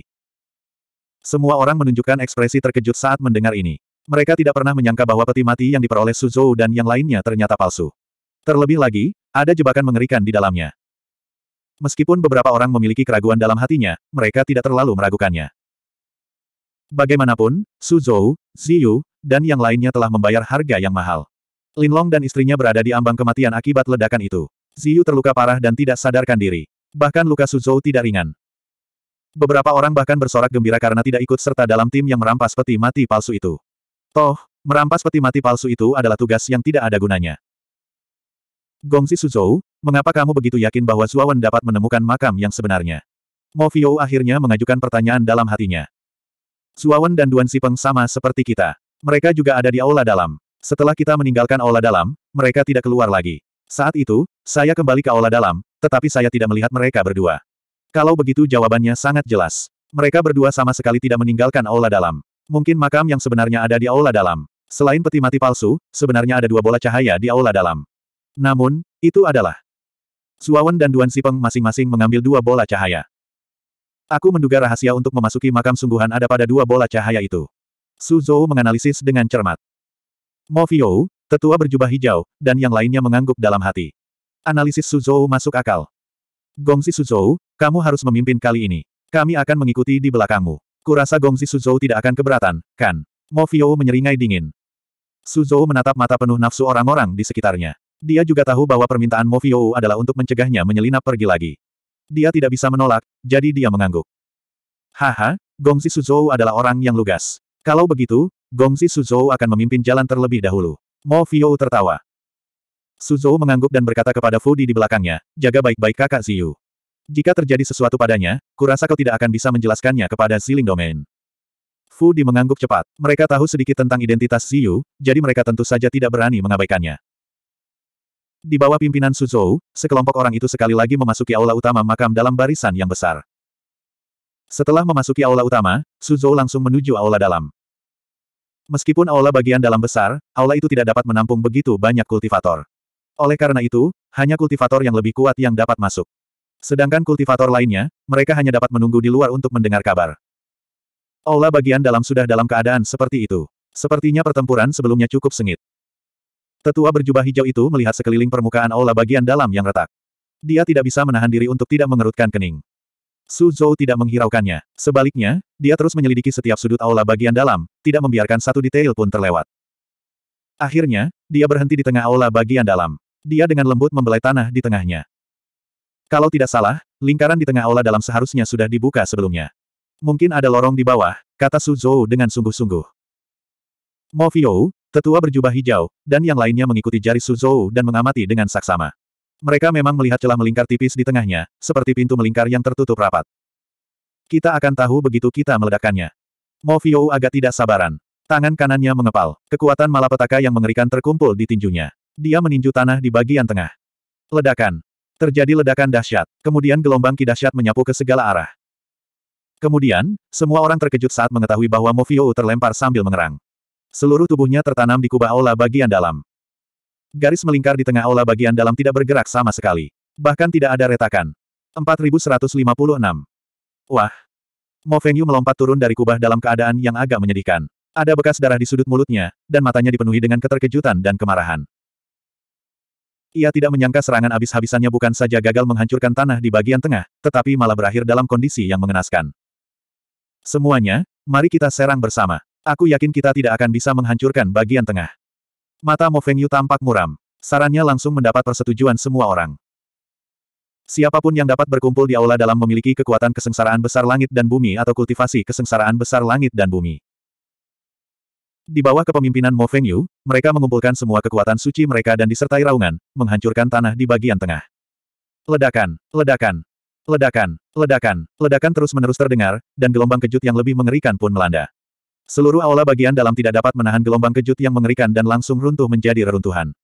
Semua orang menunjukkan ekspresi terkejut saat mendengar ini. Mereka tidak pernah menyangka bahwa peti mati yang diperoleh Suzhou dan yang lainnya ternyata palsu. Terlebih lagi, ada jebakan mengerikan di dalamnya. Meskipun beberapa orang memiliki keraguan dalam hatinya, mereka tidak terlalu meragukannya. Bagaimanapun, Suzhou, Ziyu, dan yang lainnya telah membayar harga yang mahal. Linlong dan istrinya berada di ambang kematian akibat ledakan itu. Ziyu terluka parah dan tidak sadarkan diri. Bahkan luka Suzhou tidak ringan. Beberapa orang bahkan bersorak gembira karena tidak ikut serta dalam tim yang merampas peti mati palsu itu. Toh, merampas peti mati palsu itu adalah tugas yang tidak ada gunanya. Gongsi Suzhou, mengapa kamu begitu yakin bahwa Zuawan dapat menemukan makam yang sebenarnya? Mo Fio akhirnya mengajukan pertanyaan dalam hatinya. Zuawan dan Duan Sipeng sama seperti kita. Mereka juga ada di aula dalam. Setelah kita meninggalkan aula dalam, mereka tidak keluar lagi. Saat itu, saya kembali ke aula dalam, tetapi saya tidak melihat mereka berdua. Kalau begitu jawabannya sangat jelas. Mereka berdua sama sekali tidak meninggalkan aula dalam. Mungkin makam yang sebenarnya ada di aula dalam. Selain peti mati palsu, sebenarnya ada dua bola cahaya di aula dalam. Namun, itu adalah. Suawan dan Duan Sipeng masing-masing mengambil dua bola cahaya. Aku menduga rahasia untuk memasuki makam sungguhan ada pada dua bola cahaya itu. Su Zhou menganalisis dengan cermat. Mo tetua berjubah hijau, dan yang lainnya mengangguk dalam hati. Analisis Su Zhou masuk akal. Gongsi Su Zhou, kamu harus memimpin kali ini. Kami akan mengikuti di belakangmu. Kurasa Gongsi Su Zhou tidak akan keberatan, kan? Mo menyeringai dingin. Su Zhou menatap mata penuh nafsu orang-orang di sekitarnya. Dia juga tahu bahwa permintaan Moviou adalah untuk mencegahnya menyelinap pergi lagi. Dia tidak bisa menolak, jadi dia mengangguk. Haha, Gongzi Suzhou adalah orang yang lugas. Kalau begitu, Gongzi Suzhou akan memimpin jalan terlebih dahulu. Mo tertawa. Suzhou mengangguk dan berkata kepada Fudi di belakangnya, jaga baik-baik kakak Ziyu. Jika terjadi sesuatu padanya, kurasa kau tidak akan bisa menjelaskannya kepada Ziling Domain. Fudi mengangguk cepat. Mereka tahu sedikit tentang identitas Ziyu, jadi mereka tentu saja tidak berani mengabaikannya. Di bawah pimpinan Suzhou, sekelompok orang itu sekali lagi memasuki aula utama makam dalam barisan yang besar. Setelah memasuki aula utama, Suzhou langsung menuju aula dalam. Meskipun aula bagian dalam besar, aula itu tidak dapat menampung begitu banyak kultivator. Oleh karena itu, hanya kultivator yang lebih kuat yang dapat masuk. Sedangkan kultivator lainnya, mereka hanya dapat menunggu di luar untuk mendengar kabar. Aula bagian dalam sudah dalam keadaan seperti itu. Sepertinya pertempuran sebelumnya cukup sengit. Tetua berjubah hijau itu melihat sekeliling permukaan aula bagian dalam yang retak. Dia tidak bisa menahan diri untuk tidak mengerutkan kening. Su Zhou tidak menghiraukannya. Sebaliknya, dia terus menyelidiki setiap sudut aula bagian dalam, tidak membiarkan satu detail pun terlewat. Akhirnya, dia berhenti di tengah aula bagian dalam. Dia dengan lembut membelai tanah di tengahnya. Kalau tidak salah, lingkaran di tengah aula dalam seharusnya sudah dibuka sebelumnya. Mungkin ada lorong di bawah, kata Su Zhou dengan sungguh-sungguh. Mo Tetua berjubah hijau, dan yang lainnya mengikuti jari Suzhou dan mengamati dengan saksama. Mereka memang melihat celah melingkar tipis di tengahnya, seperti pintu melingkar yang tertutup rapat. Kita akan tahu begitu kita meledakkannya. Mo Fio agak tidak sabaran. Tangan kanannya mengepal. Kekuatan malapetaka yang mengerikan terkumpul di tinjunya. Dia meninju tanah di bagian tengah. Ledakan. Terjadi ledakan dahsyat. Kemudian gelombang ki dahsyat menyapu ke segala arah. Kemudian, semua orang terkejut saat mengetahui bahwa Mo terlempar sambil mengerang. Seluruh tubuhnya tertanam di kubah aula bagian dalam. Garis melingkar di tengah aula bagian dalam tidak bergerak sama sekali. Bahkan tidak ada retakan. 4156. Wah! Mo Fengyu melompat turun dari kubah dalam keadaan yang agak menyedihkan. Ada bekas darah di sudut mulutnya, dan matanya dipenuhi dengan keterkejutan dan kemarahan. Ia tidak menyangka serangan habis-habisannya bukan saja gagal menghancurkan tanah di bagian tengah, tetapi malah berakhir dalam kondisi yang mengenaskan. Semuanya, mari kita serang bersama. Aku yakin kita tidak akan bisa menghancurkan bagian tengah. Mata Mo Feng Yu tampak muram. Sarannya langsung mendapat persetujuan semua orang. Siapapun yang dapat berkumpul di aula dalam memiliki kekuatan kesengsaraan besar langit dan bumi atau kultivasi kesengsaraan besar langit dan bumi. Di bawah kepemimpinan Mo Feng Yu, mereka mengumpulkan semua kekuatan suci mereka dan disertai raungan, menghancurkan tanah di bagian tengah. Ledakan, ledakan, ledakan, ledakan, ledakan terus-menerus terdengar, dan gelombang kejut yang lebih mengerikan pun melanda. Seluruh aula bagian dalam tidak dapat menahan gelombang kejut yang mengerikan dan langsung runtuh menjadi reruntuhan.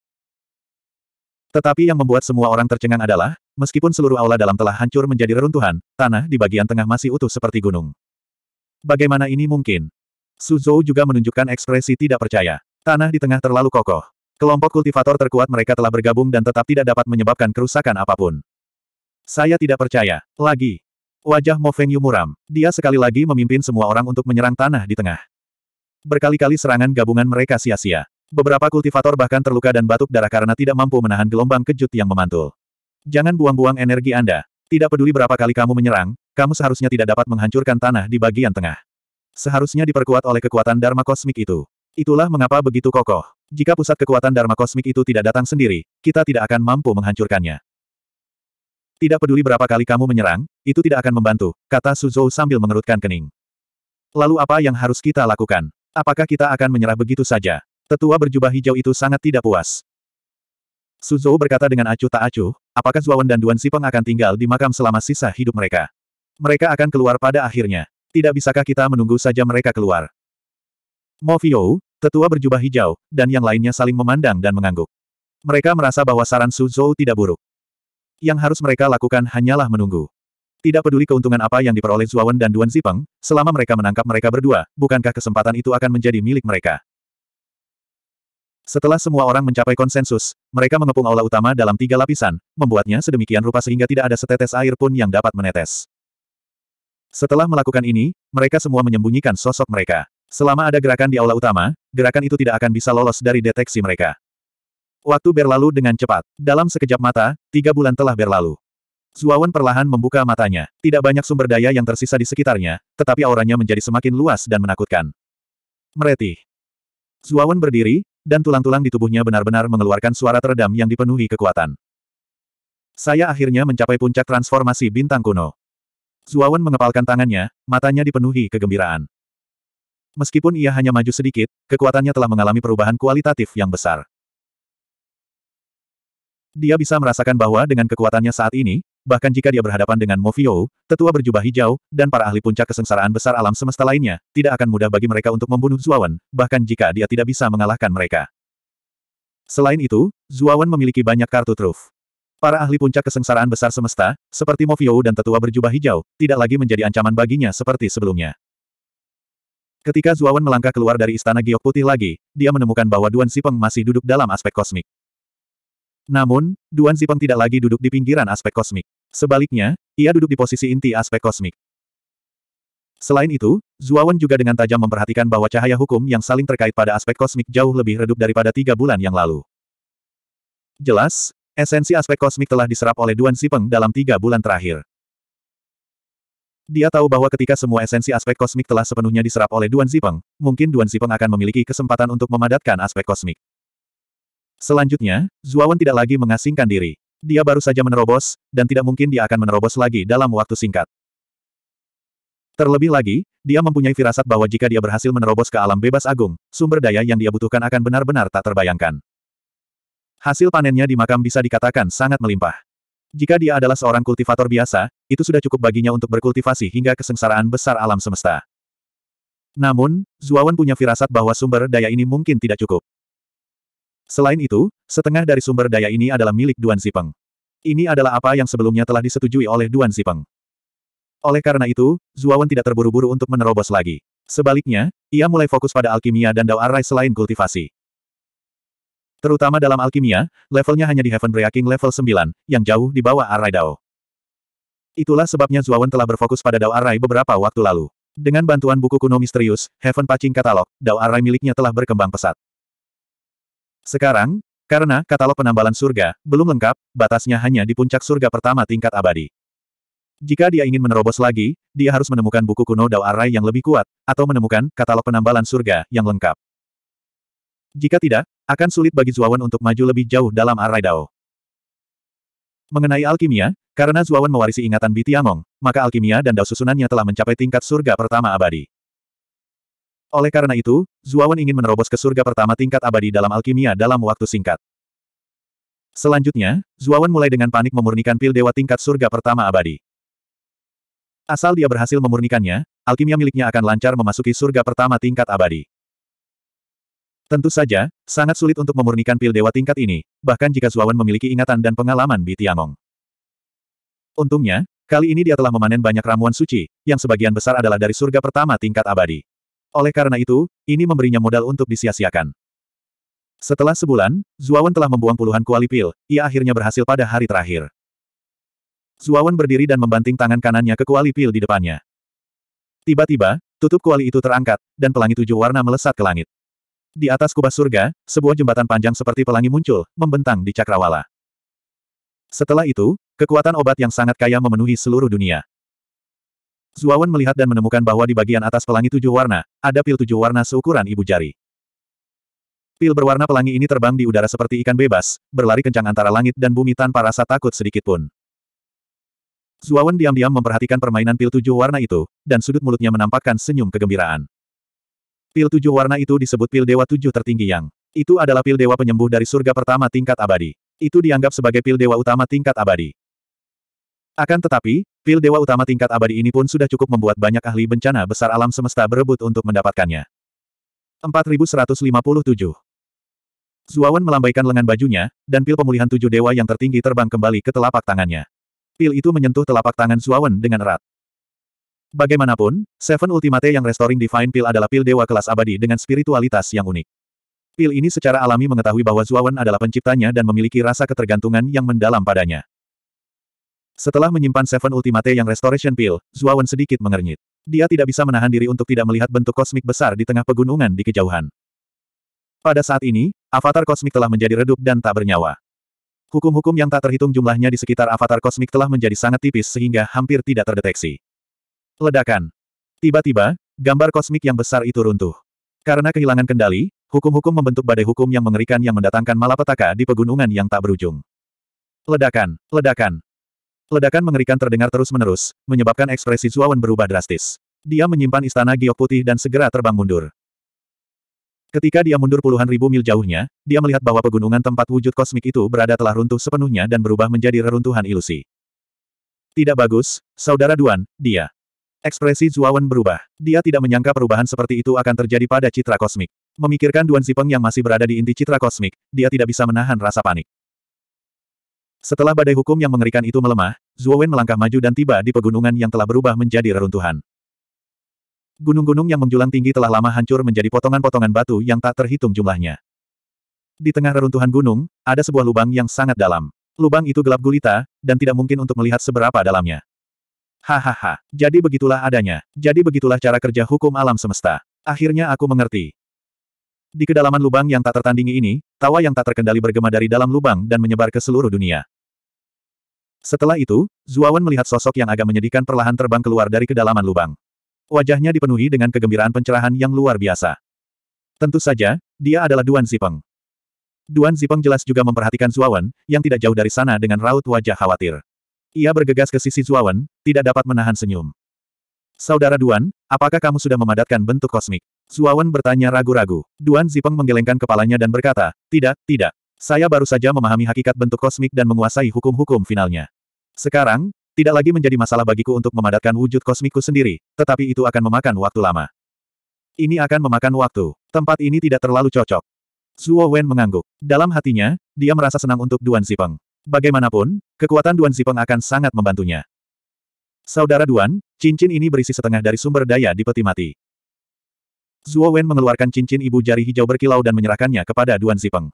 Tetapi yang membuat semua orang tercengang adalah, meskipun seluruh aula dalam telah hancur menjadi reruntuhan, tanah di bagian tengah masih utuh seperti gunung. Bagaimana ini mungkin? Suzhou juga menunjukkan ekspresi tidak percaya. Tanah di tengah terlalu kokoh. Kelompok kultivator terkuat mereka telah bergabung dan tetap tidak dapat menyebabkan kerusakan apapun. Saya tidak percaya. Lagi. Wajah Mo Feng Yu muram. Dia sekali lagi memimpin semua orang untuk menyerang tanah di tengah. Berkali-kali serangan gabungan mereka sia-sia. Beberapa kultivator bahkan terluka dan batuk darah karena tidak mampu menahan gelombang kejut yang memantul. Jangan buang-buang energi Anda. Tidak peduli berapa kali kamu menyerang, kamu seharusnya tidak dapat menghancurkan tanah di bagian tengah. Seharusnya diperkuat oleh kekuatan Dharma kosmik itu. Itulah mengapa begitu kokoh. Jika pusat kekuatan Dharma kosmik itu tidak datang sendiri, kita tidak akan mampu menghancurkannya. Tidak peduli berapa kali kamu menyerang, itu tidak akan membantu, kata Suzhou sambil mengerutkan kening. Lalu apa yang harus kita lakukan? Apakah kita akan menyerah begitu saja? Tetua berjubah hijau itu sangat tidak puas. Suzhou berkata dengan acuh tak acuh, apakah Zuawan dan Duan Sipeng akan tinggal di makam selama sisa hidup mereka? Mereka akan keluar pada akhirnya. Tidak bisakah kita menunggu saja mereka keluar? Mo Fiyou, tetua berjubah hijau, dan yang lainnya saling memandang dan mengangguk. Mereka merasa bahwa saran Suzhou tidak buruk. Yang harus mereka lakukan hanyalah menunggu. Tidak peduli keuntungan apa yang diperoleh Zuawan dan Duan Zipeng, selama mereka menangkap mereka berdua, bukankah kesempatan itu akan menjadi milik mereka? Setelah semua orang mencapai konsensus, mereka mengepung aula utama dalam tiga lapisan, membuatnya sedemikian rupa sehingga tidak ada setetes air pun yang dapat menetes. Setelah melakukan ini, mereka semua menyembunyikan sosok mereka. Selama ada gerakan di aula utama, gerakan itu tidak akan bisa lolos dari deteksi mereka. Waktu berlalu dengan cepat. Dalam sekejap mata, tiga bulan telah berlalu. Zuawan perlahan membuka matanya. Tidak banyak sumber daya yang tersisa di sekitarnya, tetapi auranya menjadi semakin luas dan menakutkan. Meretih. Zuawan berdiri, dan tulang-tulang di tubuhnya benar-benar mengeluarkan suara teredam yang dipenuhi kekuatan. Saya akhirnya mencapai puncak transformasi bintang kuno. Zuawan mengepalkan tangannya, matanya dipenuhi kegembiraan. Meskipun ia hanya maju sedikit, kekuatannya telah mengalami perubahan kualitatif yang besar. Dia bisa merasakan bahwa dengan kekuatannya saat ini, bahkan jika dia berhadapan dengan Mofio, tetua berjubah hijau, dan para ahli puncak kesengsaraan besar alam semesta lainnya, tidak akan mudah bagi mereka untuk membunuh Zuawan, bahkan jika dia tidak bisa mengalahkan mereka. Selain itu, Zuawan memiliki banyak kartu truf. Para ahli puncak kesengsaraan besar semesta, seperti Mofio dan tetua berjubah hijau, tidak lagi menjadi ancaman baginya seperti sebelumnya. Ketika Zuawan melangkah keluar dari istana giok putih lagi, dia menemukan bahwa Duan Sipeng masih duduk dalam aspek kosmik. Namun, Duan Zipeng tidak lagi duduk di pinggiran aspek kosmik. Sebaliknya, ia duduk di posisi inti aspek kosmik. Selain itu, Zuawan juga dengan tajam memperhatikan bahwa cahaya hukum yang saling terkait pada aspek kosmik jauh lebih redup daripada tiga bulan yang lalu. Jelas, esensi aspek kosmik telah diserap oleh Duan Zipeng dalam tiga bulan terakhir. Dia tahu bahwa ketika semua esensi aspek kosmik telah sepenuhnya diserap oleh Duan Zipeng, mungkin Duan Zipeng akan memiliki kesempatan untuk memadatkan aspek kosmik. Selanjutnya, Zuawan tidak lagi mengasingkan diri. Dia baru saja menerobos, dan tidak mungkin dia akan menerobos lagi dalam waktu singkat. Terlebih lagi, dia mempunyai firasat bahwa jika dia berhasil menerobos ke alam bebas agung, sumber daya yang dia butuhkan akan benar-benar tak terbayangkan. Hasil panennya di makam bisa dikatakan sangat melimpah. Jika dia adalah seorang kultivator biasa, itu sudah cukup baginya untuk berkultivasi hingga kesengsaraan besar alam semesta. Namun, Zuawan punya firasat bahwa sumber daya ini mungkin tidak cukup. Selain itu, setengah dari sumber daya ini adalah milik Duan Zipeng. Ini adalah apa yang sebelumnya telah disetujui oleh Duan Zipeng. Oleh karena itu, Zuawan tidak terburu-buru untuk menerobos lagi. Sebaliknya, ia mulai fokus pada alkimia dan Dao Arai selain kultivasi. Terutama dalam alkimia, levelnya hanya di Heaven Breaking level 9, yang jauh di bawah Arai Dao. Itulah sebabnya Zuawan telah berfokus pada Dao Arai beberapa waktu lalu. Dengan bantuan buku kuno misterius, Heaven Pacing Katalog, Dao Arai miliknya telah berkembang pesat. Sekarang, karena katalog penambalan surga belum lengkap, batasnya hanya di puncak surga pertama tingkat abadi. Jika dia ingin menerobos lagi, dia harus menemukan buku kuno Dao Arai yang lebih kuat, atau menemukan katalog penambalan surga yang lengkap. Jika tidak, akan sulit bagi Zuawan untuk maju lebih jauh dalam Arai Dao. Mengenai alkimia, karena Zuawan mewarisi ingatan Bitiamong, maka alkimia dan Dao susunannya telah mencapai tingkat surga pertama abadi. Oleh karena itu, Zuawan ingin menerobos ke surga pertama tingkat abadi dalam alkimia dalam waktu singkat. Selanjutnya, Zuawan mulai dengan panik memurnikan pil dewa tingkat surga pertama abadi. Asal dia berhasil memurnikannya, alkimia miliknya akan lancar memasuki surga pertama tingkat abadi. Tentu saja, sangat sulit untuk memurnikan pil dewa tingkat ini, bahkan jika Zuawan memiliki ingatan dan pengalaman di Tiangong. Untungnya, kali ini dia telah memanen banyak ramuan suci, yang sebagian besar adalah dari surga pertama tingkat abadi. Oleh karena itu, ini memberinya modal untuk disia-siakan. Setelah sebulan, Zuawan telah membuang puluhan kuali pil. ia akhirnya berhasil pada hari terakhir. Zuawan berdiri dan membanting tangan kanannya ke kuali pil di depannya. Tiba-tiba, tutup kuali itu terangkat, dan pelangi tujuh warna melesat ke langit. Di atas kubah surga, sebuah jembatan panjang seperti pelangi muncul, membentang di cakrawala. Setelah itu, kekuatan obat yang sangat kaya memenuhi seluruh dunia. Zuawan melihat dan menemukan bahwa di bagian atas pelangi tujuh warna, ada pil tujuh warna seukuran ibu jari. Pil berwarna pelangi ini terbang di udara seperti ikan bebas, berlari kencang antara langit dan bumi tanpa rasa takut sedikit pun. Zuawan diam-diam memperhatikan permainan pil tujuh warna itu, dan sudut mulutnya menampakkan senyum kegembiraan. Pil tujuh warna itu disebut pil dewa tujuh tertinggi yang. Itu adalah pil dewa penyembuh dari surga pertama tingkat abadi. Itu dianggap sebagai pil dewa utama tingkat abadi. Akan tetapi, pil dewa utama tingkat abadi ini pun sudah cukup membuat banyak ahli bencana besar alam semesta berebut untuk mendapatkannya. 4157 Zuawan melambaikan lengan bajunya, dan pil pemulihan tujuh dewa yang tertinggi terbang kembali ke telapak tangannya. Pil itu menyentuh telapak tangan Zuawan dengan erat. Bagaimanapun, Seven Ultimate yang Restoring Divine Pil adalah pil dewa kelas abadi dengan spiritualitas yang unik. Pil ini secara alami mengetahui bahwa Zuawan adalah penciptanya dan memiliki rasa ketergantungan yang mendalam padanya. Setelah menyimpan Seven Ultimate yang Restoration Pill, Zuawan sedikit mengernyit. Dia tidak bisa menahan diri untuk tidak melihat bentuk kosmik besar di tengah pegunungan di kejauhan. Pada saat ini, avatar kosmik telah menjadi redup dan tak bernyawa. Hukum-hukum yang tak terhitung jumlahnya di sekitar avatar kosmik telah menjadi sangat tipis sehingga hampir tidak terdeteksi. Ledakan. Tiba-tiba, gambar kosmik yang besar itu runtuh. Karena kehilangan kendali, hukum-hukum membentuk badai hukum yang mengerikan yang mendatangkan malapetaka di pegunungan yang tak berujung. Ledakan, ledakan, Ledakan mengerikan terdengar terus-menerus, menyebabkan ekspresi Zuawan berubah drastis. Dia menyimpan istana giok putih dan segera terbang mundur. Ketika dia mundur puluhan ribu mil jauhnya, dia melihat bahwa pegunungan tempat wujud kosmik itu berada telah runtuh sepenuhnya dan berubah menjadi reruntuhan ilusi. Tidak bagus, Saudara Duan, dia. Ekspresi Zuawan berubah. Dia tidak menyangka perubahan seperti itu akan terjadi pada citra kosmik. Memikirkan Duan Zipeng yang masih berada di inti citra kosmik, dia tidak bisa menahan rasa panik. Setelah badai hukum yang mengerikan itu melemah, Wen melangkah maju dan tiba di pegunungan yang telah berubah menjadi reruntuhan. Gunung-gunung yang menjulang tinggi telah lama hancur menjadi potongan-potongan batu yang tak terhitung jumlahnya. Di tengah reruntuhan gunung, ada sebuah lubang yang sangat dalam. Lubang itu gelap gulita, dan tidak mungkin untuk melihat seberapa dalamnya. Hahaha, jadi begitulah adanya. Jadi begitulah cara kerja hukum alam semesta. Akhirnya aku mengerti. Di kedalaman lubang yang tak tertandingi ini, tawa yang tak terkendali bergema dari dalam lubang dan menyebar ke seluruh dunia. Setelah itu, Zuawan melihat sosok yang agak menyedihkan perlahan terbang keluar dari kedalaman lubang. Wajahnya dipenuhi dengan kegembiraan pencerahan yang luar biasa. Tentu saja, dia adalah Duan Zipeng. Duan Zipeng jelas juga memperhatikan Zuawan, yang tidak jauh dari sana dengan raut wajah khawatir. Ia bergegas ke sisi Zuawan, tidak dapat menahan senyum. Saudara Duan, apakah kamu sudah memadatkan bentuk kosmik? Zuawan bertanya ragu-ragu. Duan Zipeng menggelengkan kepalanya dan berkata, tidak, tidak. Saya baru saja memahami hakikat bentuk kosmik dan menguasai hukum-hukum finalnya. Sekarang, tidak lagi menjadi masalah bagiku untuk memadatkan wujud kosmikku sendiri, tetapi itu akan memakan waktu lama. Ini akan memakan waktu. Tempat ini tidak terlalu cocok. Zuo Wen mengangguk. Dalam hatinya, dia merasa senang untuk Duan Zipeng. Bagaimanapun, kekuatan Duan Zipeng akan sangat membantunya. Saudara Duan, cincin ini berisi setengah dari sumber daya di peti mati. Zuo Wen mengeluarkan cincin ibu jari hijau berkilau dan menyerahkannya kepada Duan Zipeng.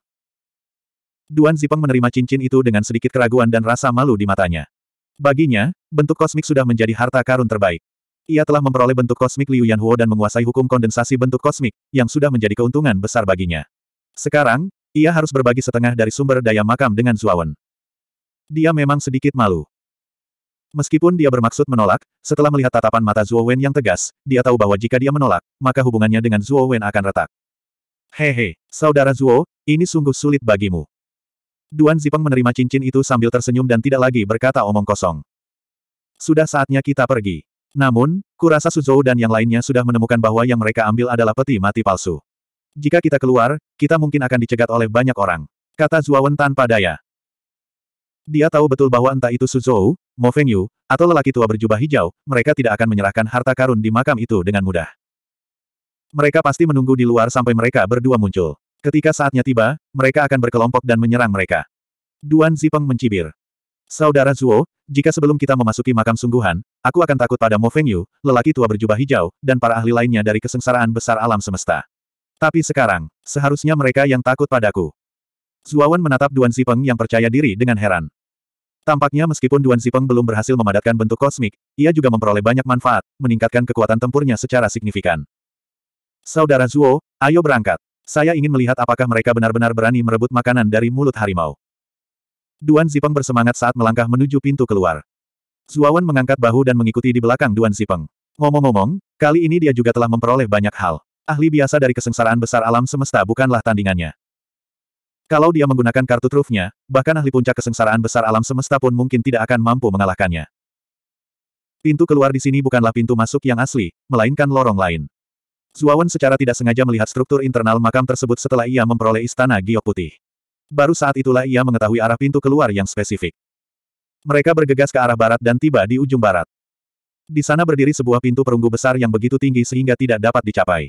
Duan Zipeng menerima cincin itu dengan sedikit keraguan dan rasa malu di matanya. Baginya, bentuk kosmik sudah menjadi harta karun terbaik. Ia telah memperoleh bentuk kosmik Liu Yanhuo dan menguasai hukum kondensasi bentuk kosmik, yang sudah menjadi keuntungan besar baginya. Sekarang, ia harus berbagi setengah dari sumber daya makam dengan Wen. Dia memang sedikit malu. Meskipun dia bermaksud menolak, setelah melihat tatapan mata Zuo Wen yang tegas, dia tahu bahwa jika dia menolak, maka hubungannya dengan Zuo Wen akan retak. Hehe, saudara Zuo, ini sungguh sulit bagimu. Duan Zipeng menerima cincin itu sambil tersenyum dan tidak lagi berkata omong kosong. Sudah saatnya kita pergi. Namun, kurasa Suzhou dan yang lainnya sudah menemukan bahwa yang mereka ambil adalah peti mati palsu. Jika kita keluar, kita mungkin akan dicegat oleh banyak orang. Kata Wen tanpa daya. Dia tahu betul bahwa entah itu Suzhou, Mo Fengyu, atau lelaki tua berjubah hijau, mereka tidak akan menyerahkan harta karun di makam itu dengan mudah. Mereka pasti menunggu di luar sampai mereka berdua muncul. Ketika saatnya tiba, mereka akan berkelompok dan menyerang mereka. Duan Zipeng mencibir. Saudara Zuo, jika sebelum kita memasuki makam sungguhan, aku akan takut pada Mo Fengyu, lelaki tua berjubah hijau, dan para ahli lainnya dari kesengsaraan besar alam semesta. Tapi sekarang, seharusnya mereka yang takut padaku. Zuawan menatap Duan Zipeng yang percaya diri dengan heran. Tampaknya meskipun Duan Zipeng belum berhasil memadatkan bentuk kosmik, ia juga memperoleh banyak manfaat, meningkatkan kekuatan tempurnya secara signifikan. Saudara Zuo, ayo berangkat. Saya ingin melihat apakah mereka benar-benar berani merebut makanan dari mulut harimau. Duan Zipeng bersemangat saat melangkah menuju pintu keluar. Zuawan mengangkat bahu dan mengikuti di belakang Duan Zipeng. Ngomong-ngomong, kali ini dia juga telah memperoleh banyak hal. Ahli biasa dari kesengsaraan besar alam semesta bukanlah tandingannya. Kalau dia menggunakan kartu trufnya, bahkan ahli puncak kesengsaraan besar alam semesta pun mungkin tidak akan mampu mengalahkannya. Pintu keluar di sini bukanlah pintu masuk yang asli, melainkan lorong lain. Zuawan secara tidak sengaja melihat struktur internal makam tersebut setelah ia memperoleh istana giok putih. Baru saat itulah ia mengetahui arah pintu keluar yang spesifik. Mereka bergegas ke arah barat dan tiba di ujung barat. Di sana berdiri sebuah pintu perunggu besar yang begitu tinggi sehingga tidak dapat dicapai.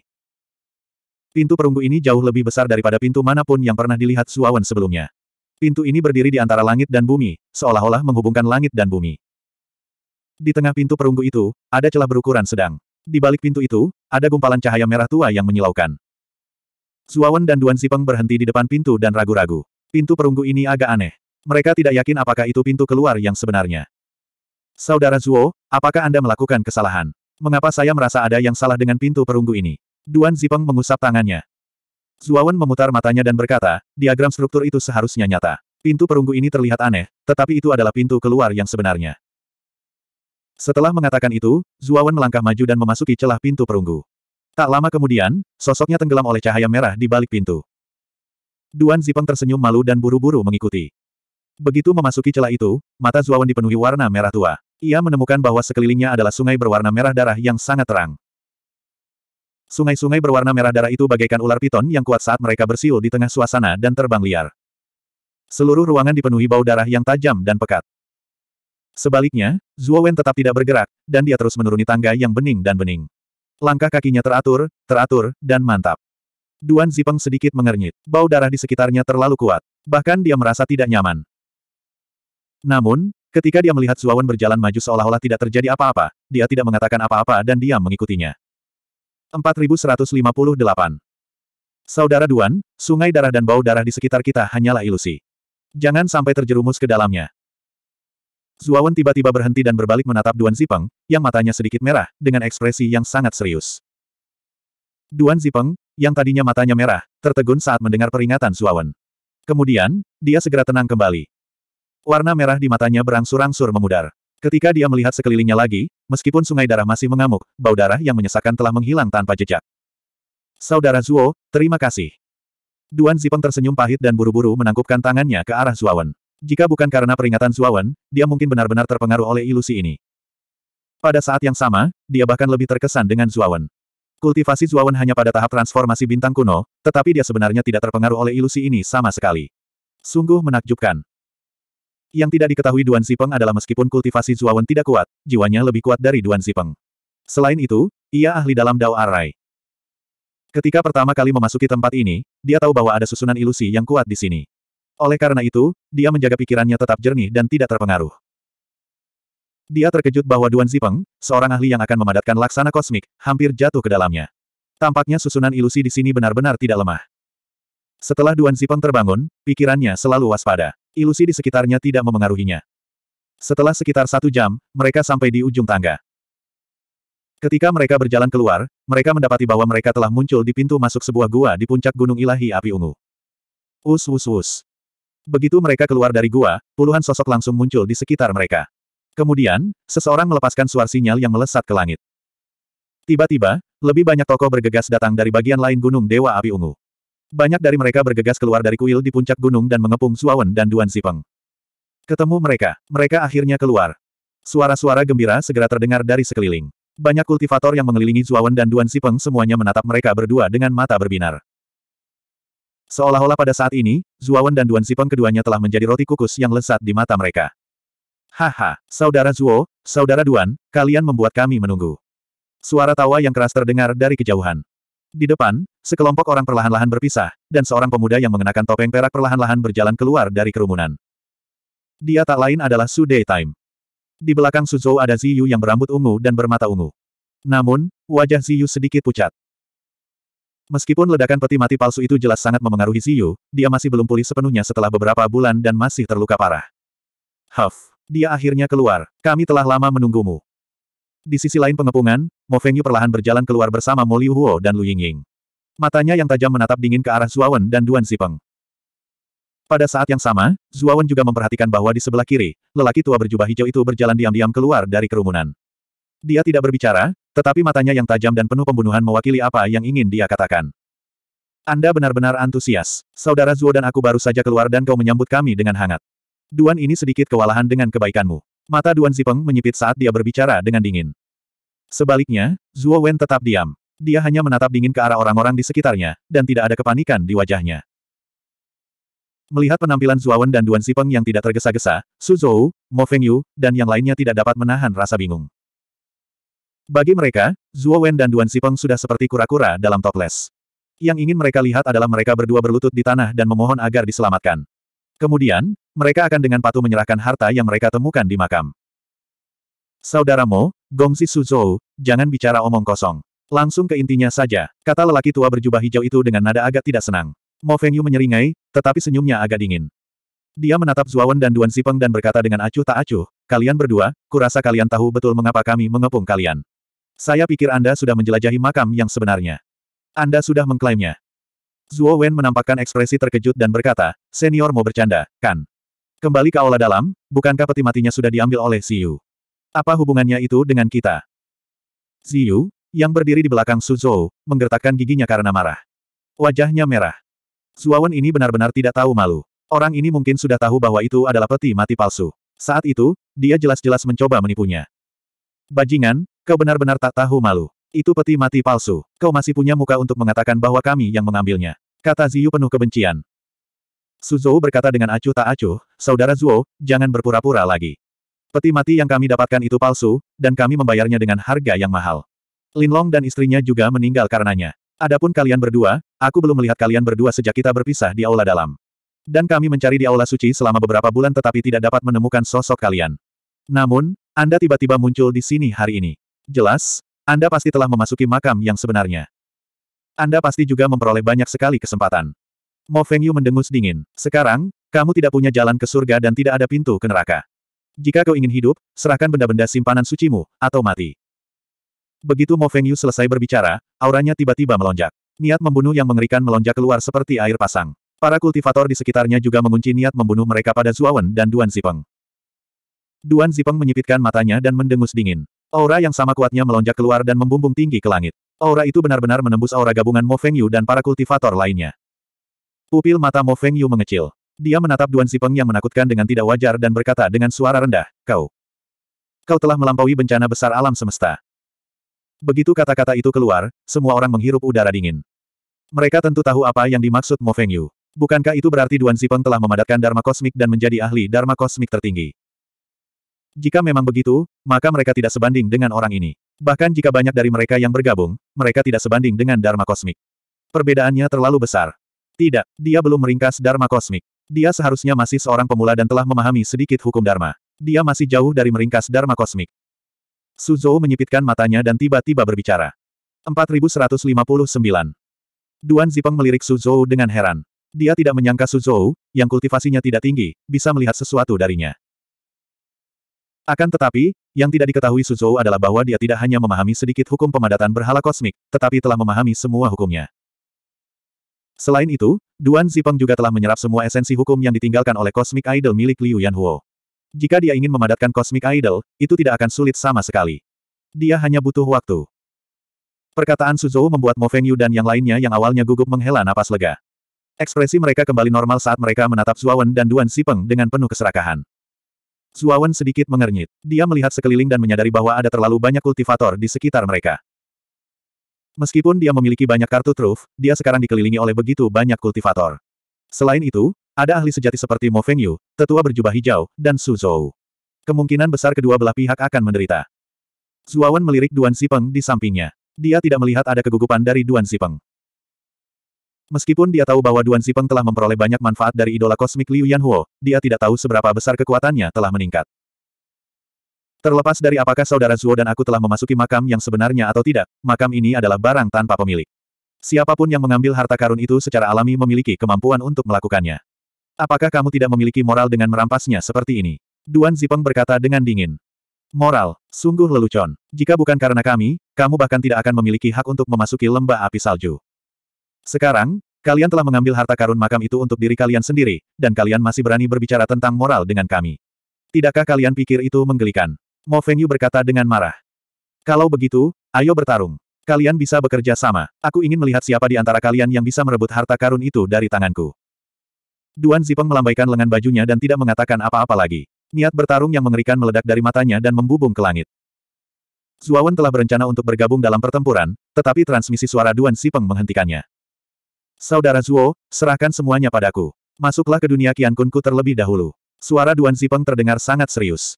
Pintu perunggu ini jauh lebih besar daripada pintu manapun yang pernah dilihat Suawan sebelumnya. Pintu ini berdiri di antara langit dan bumi, seolah-olah menghubungkan langit dan bumi. Di tengah pintu perunggu itu, ada celah berukuran sedang. Di balik pintu itu, ada gumpalan cahaya merah tua yang menyilaukan. Suawan dan Duan Sipeng berhenti di depan pintu dan ragu-ragu. Pintu perunggu ini agak aneh. Mereka tidak yakin apakah itu pintu keluar yang sebenarnya. Saudara Zuo, apakah Anda melakukan kesalahan? Mengapa saya merasa ada yang salah dengan pintu perunggu ini? Duan Zipeng mengusap tangannya. Zuawan memutar matanya dan berkata, diagram struktur itu seharusnya nyata. Pintu perunggu ini terlihat aneh, tetapi itu adalah pintu keluar yang sebenarnya. Setelah mengatakan itu, Zuawan melangkah maju dan memasuki celah pintu perunggu. Tak lama kemudian, sosoknya tenggelam oleh cahaya merah di balik pintu. Duan Zipeng tersenyum malu dan buru-buru mengikuti. Begitu memasuki celah itu, mata Zuawan dipenuhi warna merah tua. Ia menemukan bahwa sekelilingnya adalah sungai berwarna merah darah yang sangat terang. Sungai-sungai berwarna merah darah itu bagaikan ular piton yang kuat saat mereka bersiul di tengah suasana dan terbang liar. Seluruh ruangan dipenuhi bau darah yang tajam dan pekat. Sebaliknya, Zhuo Wen tetap tidak bergerak, dan dia terus menuruni tangga yang bening dan bening. Langkah kakinya teratur, teratur, dan mantap. Duan Zipeng sedikit mengernyit. Bau darah di sekitarnya terlalu kuat. Bahkan dia merasa tidak nyaman. Namun, ketika dia melihat Wen berjalan maju seolah-olah tidak terjadi apa-apa, dia tidak mengatakan apa-apa dan diam mengikutinya. 4158. Saudara Duan, sungai darah dan bau darah di sekitar kita hanyalah ilusi. Jangan sampai terjerumus ke dalamnya. Zuawan tiba-tiba berhenti dan berbalik menatap Duan Zipeng, yang matanya sedikit merah, dengan ekspresi yang sangat serius. Duan Zipeng, yang tadinya matanya merah, tertegun saat mendengar peringatan Zuawan. Kemudian, dia segera tenang kembali. Warna merah di matanya berangsur-angsur memudar. Ketika dia melihat sekelilingnya lagi, meskipun sungai darah masih mengamuk, bau darah yang menyesakan telah menghilang tanpa jejak. Saudara Zuo, terima kasih. Duan Zipeng tersenyum pahit dan buru-buru menangkupkan tangannya ke arah Zuawan. Jika bukan karena peringatan Zuawan, dia mungkin benar-benar terpengaruh oleh ilusi ini. Pada saat yang sama, dia bahkan lebih terkesan dengan Zuawan. Kultivasi Zuawan hanya pada tahap transformasi bintang kuno, tetapi dia sebenarnya tidak terpengaruh oleh ilusi ini sama sekali. Sungguh menakjubkan. Yang tidak diketahui Duan Sipeng adalah meskipun kultivasi Zuawan tidak kuat, jiwanya lebih kuat dari Duan Sipeng. Selain itu, ia ahli dalam Dao Arai. Ketika pertama kali memasuki tempat ini, dia tahu bahwa ada susunan ilusi yang kuat di sini. Oleh karena itu, dia menjaga pikirannya tetap jernih dan tidak terpengaruh. Dia terkejut bahwa Duan Zipeng, seorang ahli yang akan memadatkan laksana kosmik, hampir jatuh ke dalamnya. Tampaknya susunan ilusi di sini benar-benar tidak lemah. Setelah Duan Zipeng terbangun, pikirannya selalu waspada ilusi di sekitarnya tidak memengaruhinya. Setelah sekitar satu jam, mereka sampai di ujung tangga. Ketika mereka berjalan keluar, mereka mendapati bahwa mereka telah muncul di pintu masuk sebuah gua di puncak Gunung Ilahi Api Ungu. Us us us. Begitu mereka keluar dari gua, puluhan sosok langsung muncul di sekitar mereka. Kemudian, seseorang melepaskan suar sinyal yang melesat ke langit. Tiba-tiba, lebih banyak tokoh bergegas datang dari bagian lain Gunung Dewa Api Ungu. Banyak dari mereka bergegas keluar dari kuil di puncak gunung dan mengepung Suawen dan Duan Zipeng. Ketemu mereka, mereka akhirnya keluar. Suara-suara gembira segera terdengar dari sekeliling. Banyak kultivator yang mengelilingi Zuawan dan Duan Sipeng semuanya menatap mereka berdua dengan mata berbinar. Seolah-olah pada saat ini, Zuawan dan Duan Sipeng keduanya telah menjadi roti kukus yang lesat di mata mereka. Haha, saudara Zuo, saudara Duan, kalian membuat kami menunggu. Suara tawa yang keras terdengar dari kejauhan. Di depan, sekelompok orang perlahan-lahan berpisah, dan seorang pemuda yang mengenakan topeng perak perlahan-lahan berjalan keluar dari kerumunan. Dia tak lain adalah Su Daytime. Di belakang Suzhou ada Ziyu yang berambut ungu dan bermata ungu. Namun, wajah Ziyu sedikit pucat. Meskipun ledakan peti mati palsu itu jelas sangat memengaruhi Ziyu, dia masih belum pulih sepenuhnya setelah beberapa bulan dan masih terluka parah. Huff, dia akhirnya keluar. Kami telah lama menunggumu. Di sisi lain pengepungan, Mo Fengyu perlahan berjalan keluar bersama Mo Liu Huo dan Lu Yingying. Matanya yang tajam menatap dingin ke arah Zuawan dan Duan Zipeng. Pada saat yang sama, Zuawan juga memperhatikan bahwa di sebelah kiri, lelaki tua berjubah hijau itu berjalan diam-diam keluar dari kerumunan. Dia tidak berbicara, tetapi matanya yang tajam dan penuh pembunuhan mewakili apa yang ingin dia katakan. Anda benar-benar antusias. Saudara Zuo dan aku baru saja keluar dan kau menyambut kami dengan hangat. Duan ini sedikit kewalahan dengan kebaikanmu. Mata Duan Zipeng menyipit saat dia berbicara dengan dingin. Sebaliknya, Zhuo Wen tetap diam. Dia hanya menatap dingin ke arah orang-orang di sekitarnya, dan tidak ada kepanikan di wajahnya. Melihat penampilan Zhuo Wen dan Duan Sipeng yang tidak tergesa-gesa, Su Zhou, Mo Feng Yu, dan yang lainnya tidak dapat menahan rasa bingung. Bagi mereka, Zhuo Wen dan Duan Sipeng sudah seperti kura-kura dalam toples. Yang ingin mereka lihat adalah mereka berdua berlutut di tanah dan memohon agar diselamatkan. Kemudian, mereka akan dengan patuh menyerahkan harta yang mereka temukan di makam. Saudaramu, Gongzi Suzhou, jangan bicara omong kosong. Langsung ke intinya saja, kata lelaki tua berjubah hijau itu dengan nada agak tidak senang. Mo Feng Yu menyeringai, tetapi senyumnya agak dingin. Dia menatap Zuawan dan Duan Sipeng dan berkata dengan acuh tak acuh, kalian berdua, kurasa kalian tahu betul mengapa kami mengepung kalian. Saya pikir Anda sudah menjelajahi makam yang sebenarnya. Anda sudah mengklaimnya. Zuo Wen menampakkan ekspresi terkejut dan berkata, senior mau bercanda, kan? Kembali ke aula dalam, bukankah peti matinya sudah diambil oleh Siu? Apa hubungannya itu dengan kita? Ziyu, yang berdiri di belakang Suzhou, menggertakkan giginya karena marah. Wajahnya merah. Zuawan ini benar-benar tidak tahu malu. Orang ini mungkin sudah tahu bahwa itu adalah peti mati palsu. Saat itu, dia jelas-jelas mencoba menipunya. Bajingan, kau benar-benar tak tahu malu. Itu peti mati palsu. Kau masih punya muka untuk mengatakan bahwa kami yang mengambilnya. Kata Ziyu penuh kebencian. Suzhou berkata dengan acuh tak acuh, Saudara Zuo, jangan berpura-pura lagi. Peti mati yang kami dapatkan itu palsu, dan kami membayarnya dengan harga yang mahal. Linlong dan istrinya juga meninggal karenanya. Adapun kalian berdua, aku belum melihat kalian berdua sejak kita berpisah di aula dalam. Dan kami mencari di aula suci selama beberapa bulan tetapi tidak dapat menemukan sosok kalian. Namun, Anda tiba-tiba muncul di sini hari ini. Jelas, Anda pasti telah memasuki makam yang sebenarnya. Anda pasti juga memperoleh banyak sekali kesempatan. Mo Feng Yu mendengus dingin. Sekarang, kamu tidak punya jalan ke surga dan tidak ada pintu ke neraka. Jika kau ingin hidup, serahkan benda-benda simpanan sucimu, atau mati. Begitu Mo Feng Yu selesai berbicara, auranya tiba-tiba melonjak. Niat membunuh yang mengerikan melonjak keluar seperti air pasang. Para kultivator di sekitarnya juga mengunci niat membunuh mereka pada Zuawan dan Duan Zipeng. Duan Zipeng menyipitkan matanya dan mendengus dingin. Aura yang sama kuatnya melonjak keluar dan membumbung tinggi ke langit. Aura itu benar-benar menembus aura gabungan Mo Feng Yu dan para kultivator lainnya. Pupil mata Mo Feng Yu mengecil. Dia menatap Duan Sipeng yang menakutkan dengan tidak wajar dan berkata dengan suara rendah, Kau. Kau telah melampaui bencana besar alam semesta. Begitu kata-kata itu keluar, semua orang menghirup udara dingin. Mereka tentu tahu apa yang dimaksud Mo Feng Yu. Bukankah itu berarti Duan Sipeng telah memadatkan Dharma Kosmik dan menjadi ahli Dharma Kosmik tertinggi? Jika memang begitu, maka mereka tidak sebanding dengan orang ini. Bahkan jika banyak dari mereka yang bergabung, mereka tidak sebanding dengan Dharma Kosmik. Perbedaannya terlalu besar. Tidak, dia belum meringkas Dharma Kosmik. Dia seharusnya masih seorang pemula dan telah memahami sedikit hukum Dharma. Dia masih jauh dari meringkas Dharma kosmik. Suzhou menyipitkan matanya dan tiba-tiba berbicara. 4159. Duan Zipeng melirik Suzhou dengan heran. Dia tidak menyangka Suzhou, yang kultivasinya tidak tinggi, bisa melihat sesuatu darinya. Akan tetapi, yang tidak diketahui Suzhou adalah bahwa dia tidak hanya memahami sedikit hukum pemadatan berhala kosmik, tetapi telah memahami semua hukumnya. Selain itu, Duan Zipeng juga telah menyerap semua esensi hukum yang ditinggalkan oleh Cosmic Idol milik Liu Yanhuo. Jika dia ingin memadatkan Cosmic Idol, itu tidak akan sulit sama sekali. Dia hanya butuh waktu. Perkataan Suzhou membuat Mo Feng Yu dan yang lainnya yang awalnya gugup menghela napas lega. Ekspresi mereka kembali normal saat mereka menatap Zuawan dan Duan Zipeng dengan penuh keserakahan. Zuawan sedikit mengernyit. Dia melihat sekeliling dan menyadari bahwa ada terlalu banyak kultivator di sekitar mereka. Meskipun dia memiliki banyak kartu truf, dia sekarang dikelilingi oleh begitu banyak kultivator. Selain itu, ada ahli sejati seperti Mo Fengyu, tetua berjubah hijau, dan Su Zhou. Kemungkinan besar kedua belah pihak akan menderita. Zuawan melirik Duan Sipeng di sampingnya. Dia tidak melihat ada kegugupan dari Duan Sipeng. Meskipun dia tahu bahwa Duan Sipeng telah memperoleh banyak manfaat dari idola kosmik Liu Yanhuo, dia tidak tahu seberapa besar kekuatannya telah meningkat. Terlepas dari apakah saudara Zuo dan aku telah memasuki makam yang sebenarnya atau tidak, makam ini adalah barang tanpa pemilik. Siapapun yang mengambil harta karun itu secara alami memiliki kemampuan untuk melakukannya. Apakah kamu tidak memiliki moral dengan merampasnya seperti ini? Duan Zipeng berkata dengan dingin. Moral, sungguh lelucon. Jika bukan karena kami, kamu bahkan tidak akan memiliki hak untuk memasuki lembah api salju. Sekarang, kalian telah mengambil harta karun makam itu untuk diri kalian sendiri, dan kalian masih berani berbicara tentang moral dengan kami. Tidakkah kalian pikir itu menggelikan? Mo Fengyu berkata dengan marah. Kalau begitu, ayo bertarung. Kalian bisa bekerja sama. Aku ingin melihat siapa di antara kalian yang bisa merebut harta karun itu dari tanganku. Duan Zipeng melambaikan lengan bajunya dan tidak mengatakan apa-apa lagi. Niat bertarung yang mengerikan meledak dari matanya dan membubung ke langit. Zuawan telah berencana untuk bergabung dalam pertempuran, tetapi transmisi suara Duan Zipeng menghentikannya. Saudara Zuo, serahkan semuanya padaku. Masuklah ke dunia Kian terlebih dahulu. Suara Duan Zipeng terdengar sangat serius.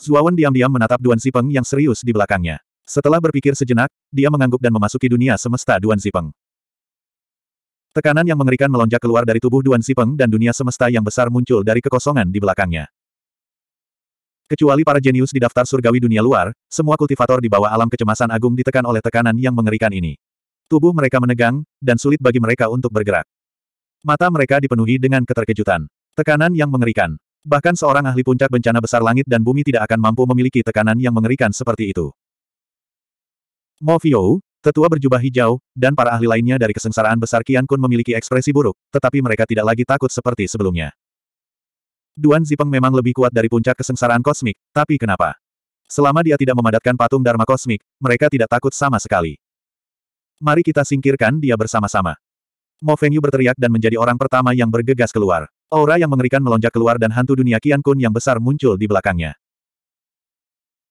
Zuawan diam-diam menatap Duan Zipeng yang serius di belakangnya. Setelah berpikir sejenak, dia mengangguk dan memasuki dunia semesta Duan Zipeng. Tekanan yang mengerikan melonjak keluar dari tubuh Duan Zipeng dan dunia semesta yang besar muncul dari kekosongan di belakangnya. Kecuali para jenius di daftar surgawi dunia luar, semua kultivator di bawah alam kecemasan agung ditekan oleh tekanan yang mengerikan ini. Tubuh mereka menegang, dan sulit bagi mereka untuk bergerak. Mata mereka dipenuhi dengan keterkejutan. Tekanan yang mengerikan. Bahkan seorang ahli puncak bencana besar langit dan bumi tidak akan mampu memiliki tekanan yang mengerikan seperti itu. Mo Fiou, tetua berjubah hijau, dan para ahli lainnya dari kesengsaraan besar Qian Kun memiliki ekspresi buruk, tetapi mereka tidak lagi takut seperti sebelumnya. Duan Zipeng memang lebih kuat dari puncak kesengsaraan kosmik, tapi kenapa? Selama dia tidak memadatkan patung Dharma kosmik, mereka tidak takut sama sekali. Mari kita singkirkan dia bersama-sama. Mo Fengyu berteriak dan menjadi orang pertama yang bergegas keluar. Aura yang mengerikan melonjak keluar dan hantu dunia Qian Kun yang besar muncul di belakangnya.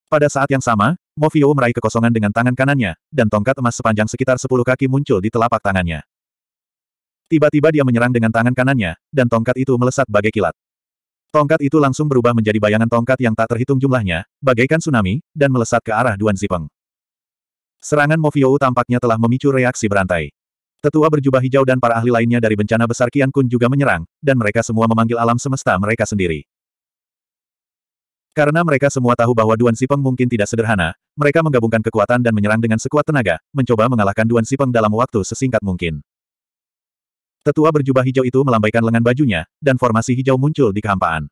Pada saat yang sama, Mofio meraih kekosongan dengan tangan kanannya, dan tongkat emas sepanjang sekitar 10 kaki muncul di telapak tangannya. Tiba-tiba dia menyerang dengan tangan kanannya, dan tongkat itu melesat bagai kilat. Tongkat itu langsung berubah menjadi bayangan tongkat yang tak terhitung jumlahnya, bagaikan tsunami, dan melesat ke arah Duan Zipeng. Serangan Mofio tampaknya telah memicu reaksi berantai. Tetua berjubah hijau dan para ahli lainnya dari bencana besar Kian Kun juga menyerang, dan mereka semua memanggil alam semesta mereka sendiri. Karena mereka semua tahu bahwa Duan Sipeng mungkin tidak sederhana, mereka menggabungkan kekuatan dan menyerang dengan sekuat tenaga, mencoba mengalahkan Duan Sipeng dalam waktu sesingkat mungkin. Tetua berjubah hijau itu melambaikan lengan bajunya, dan formasi hijau muncul di kehampaan.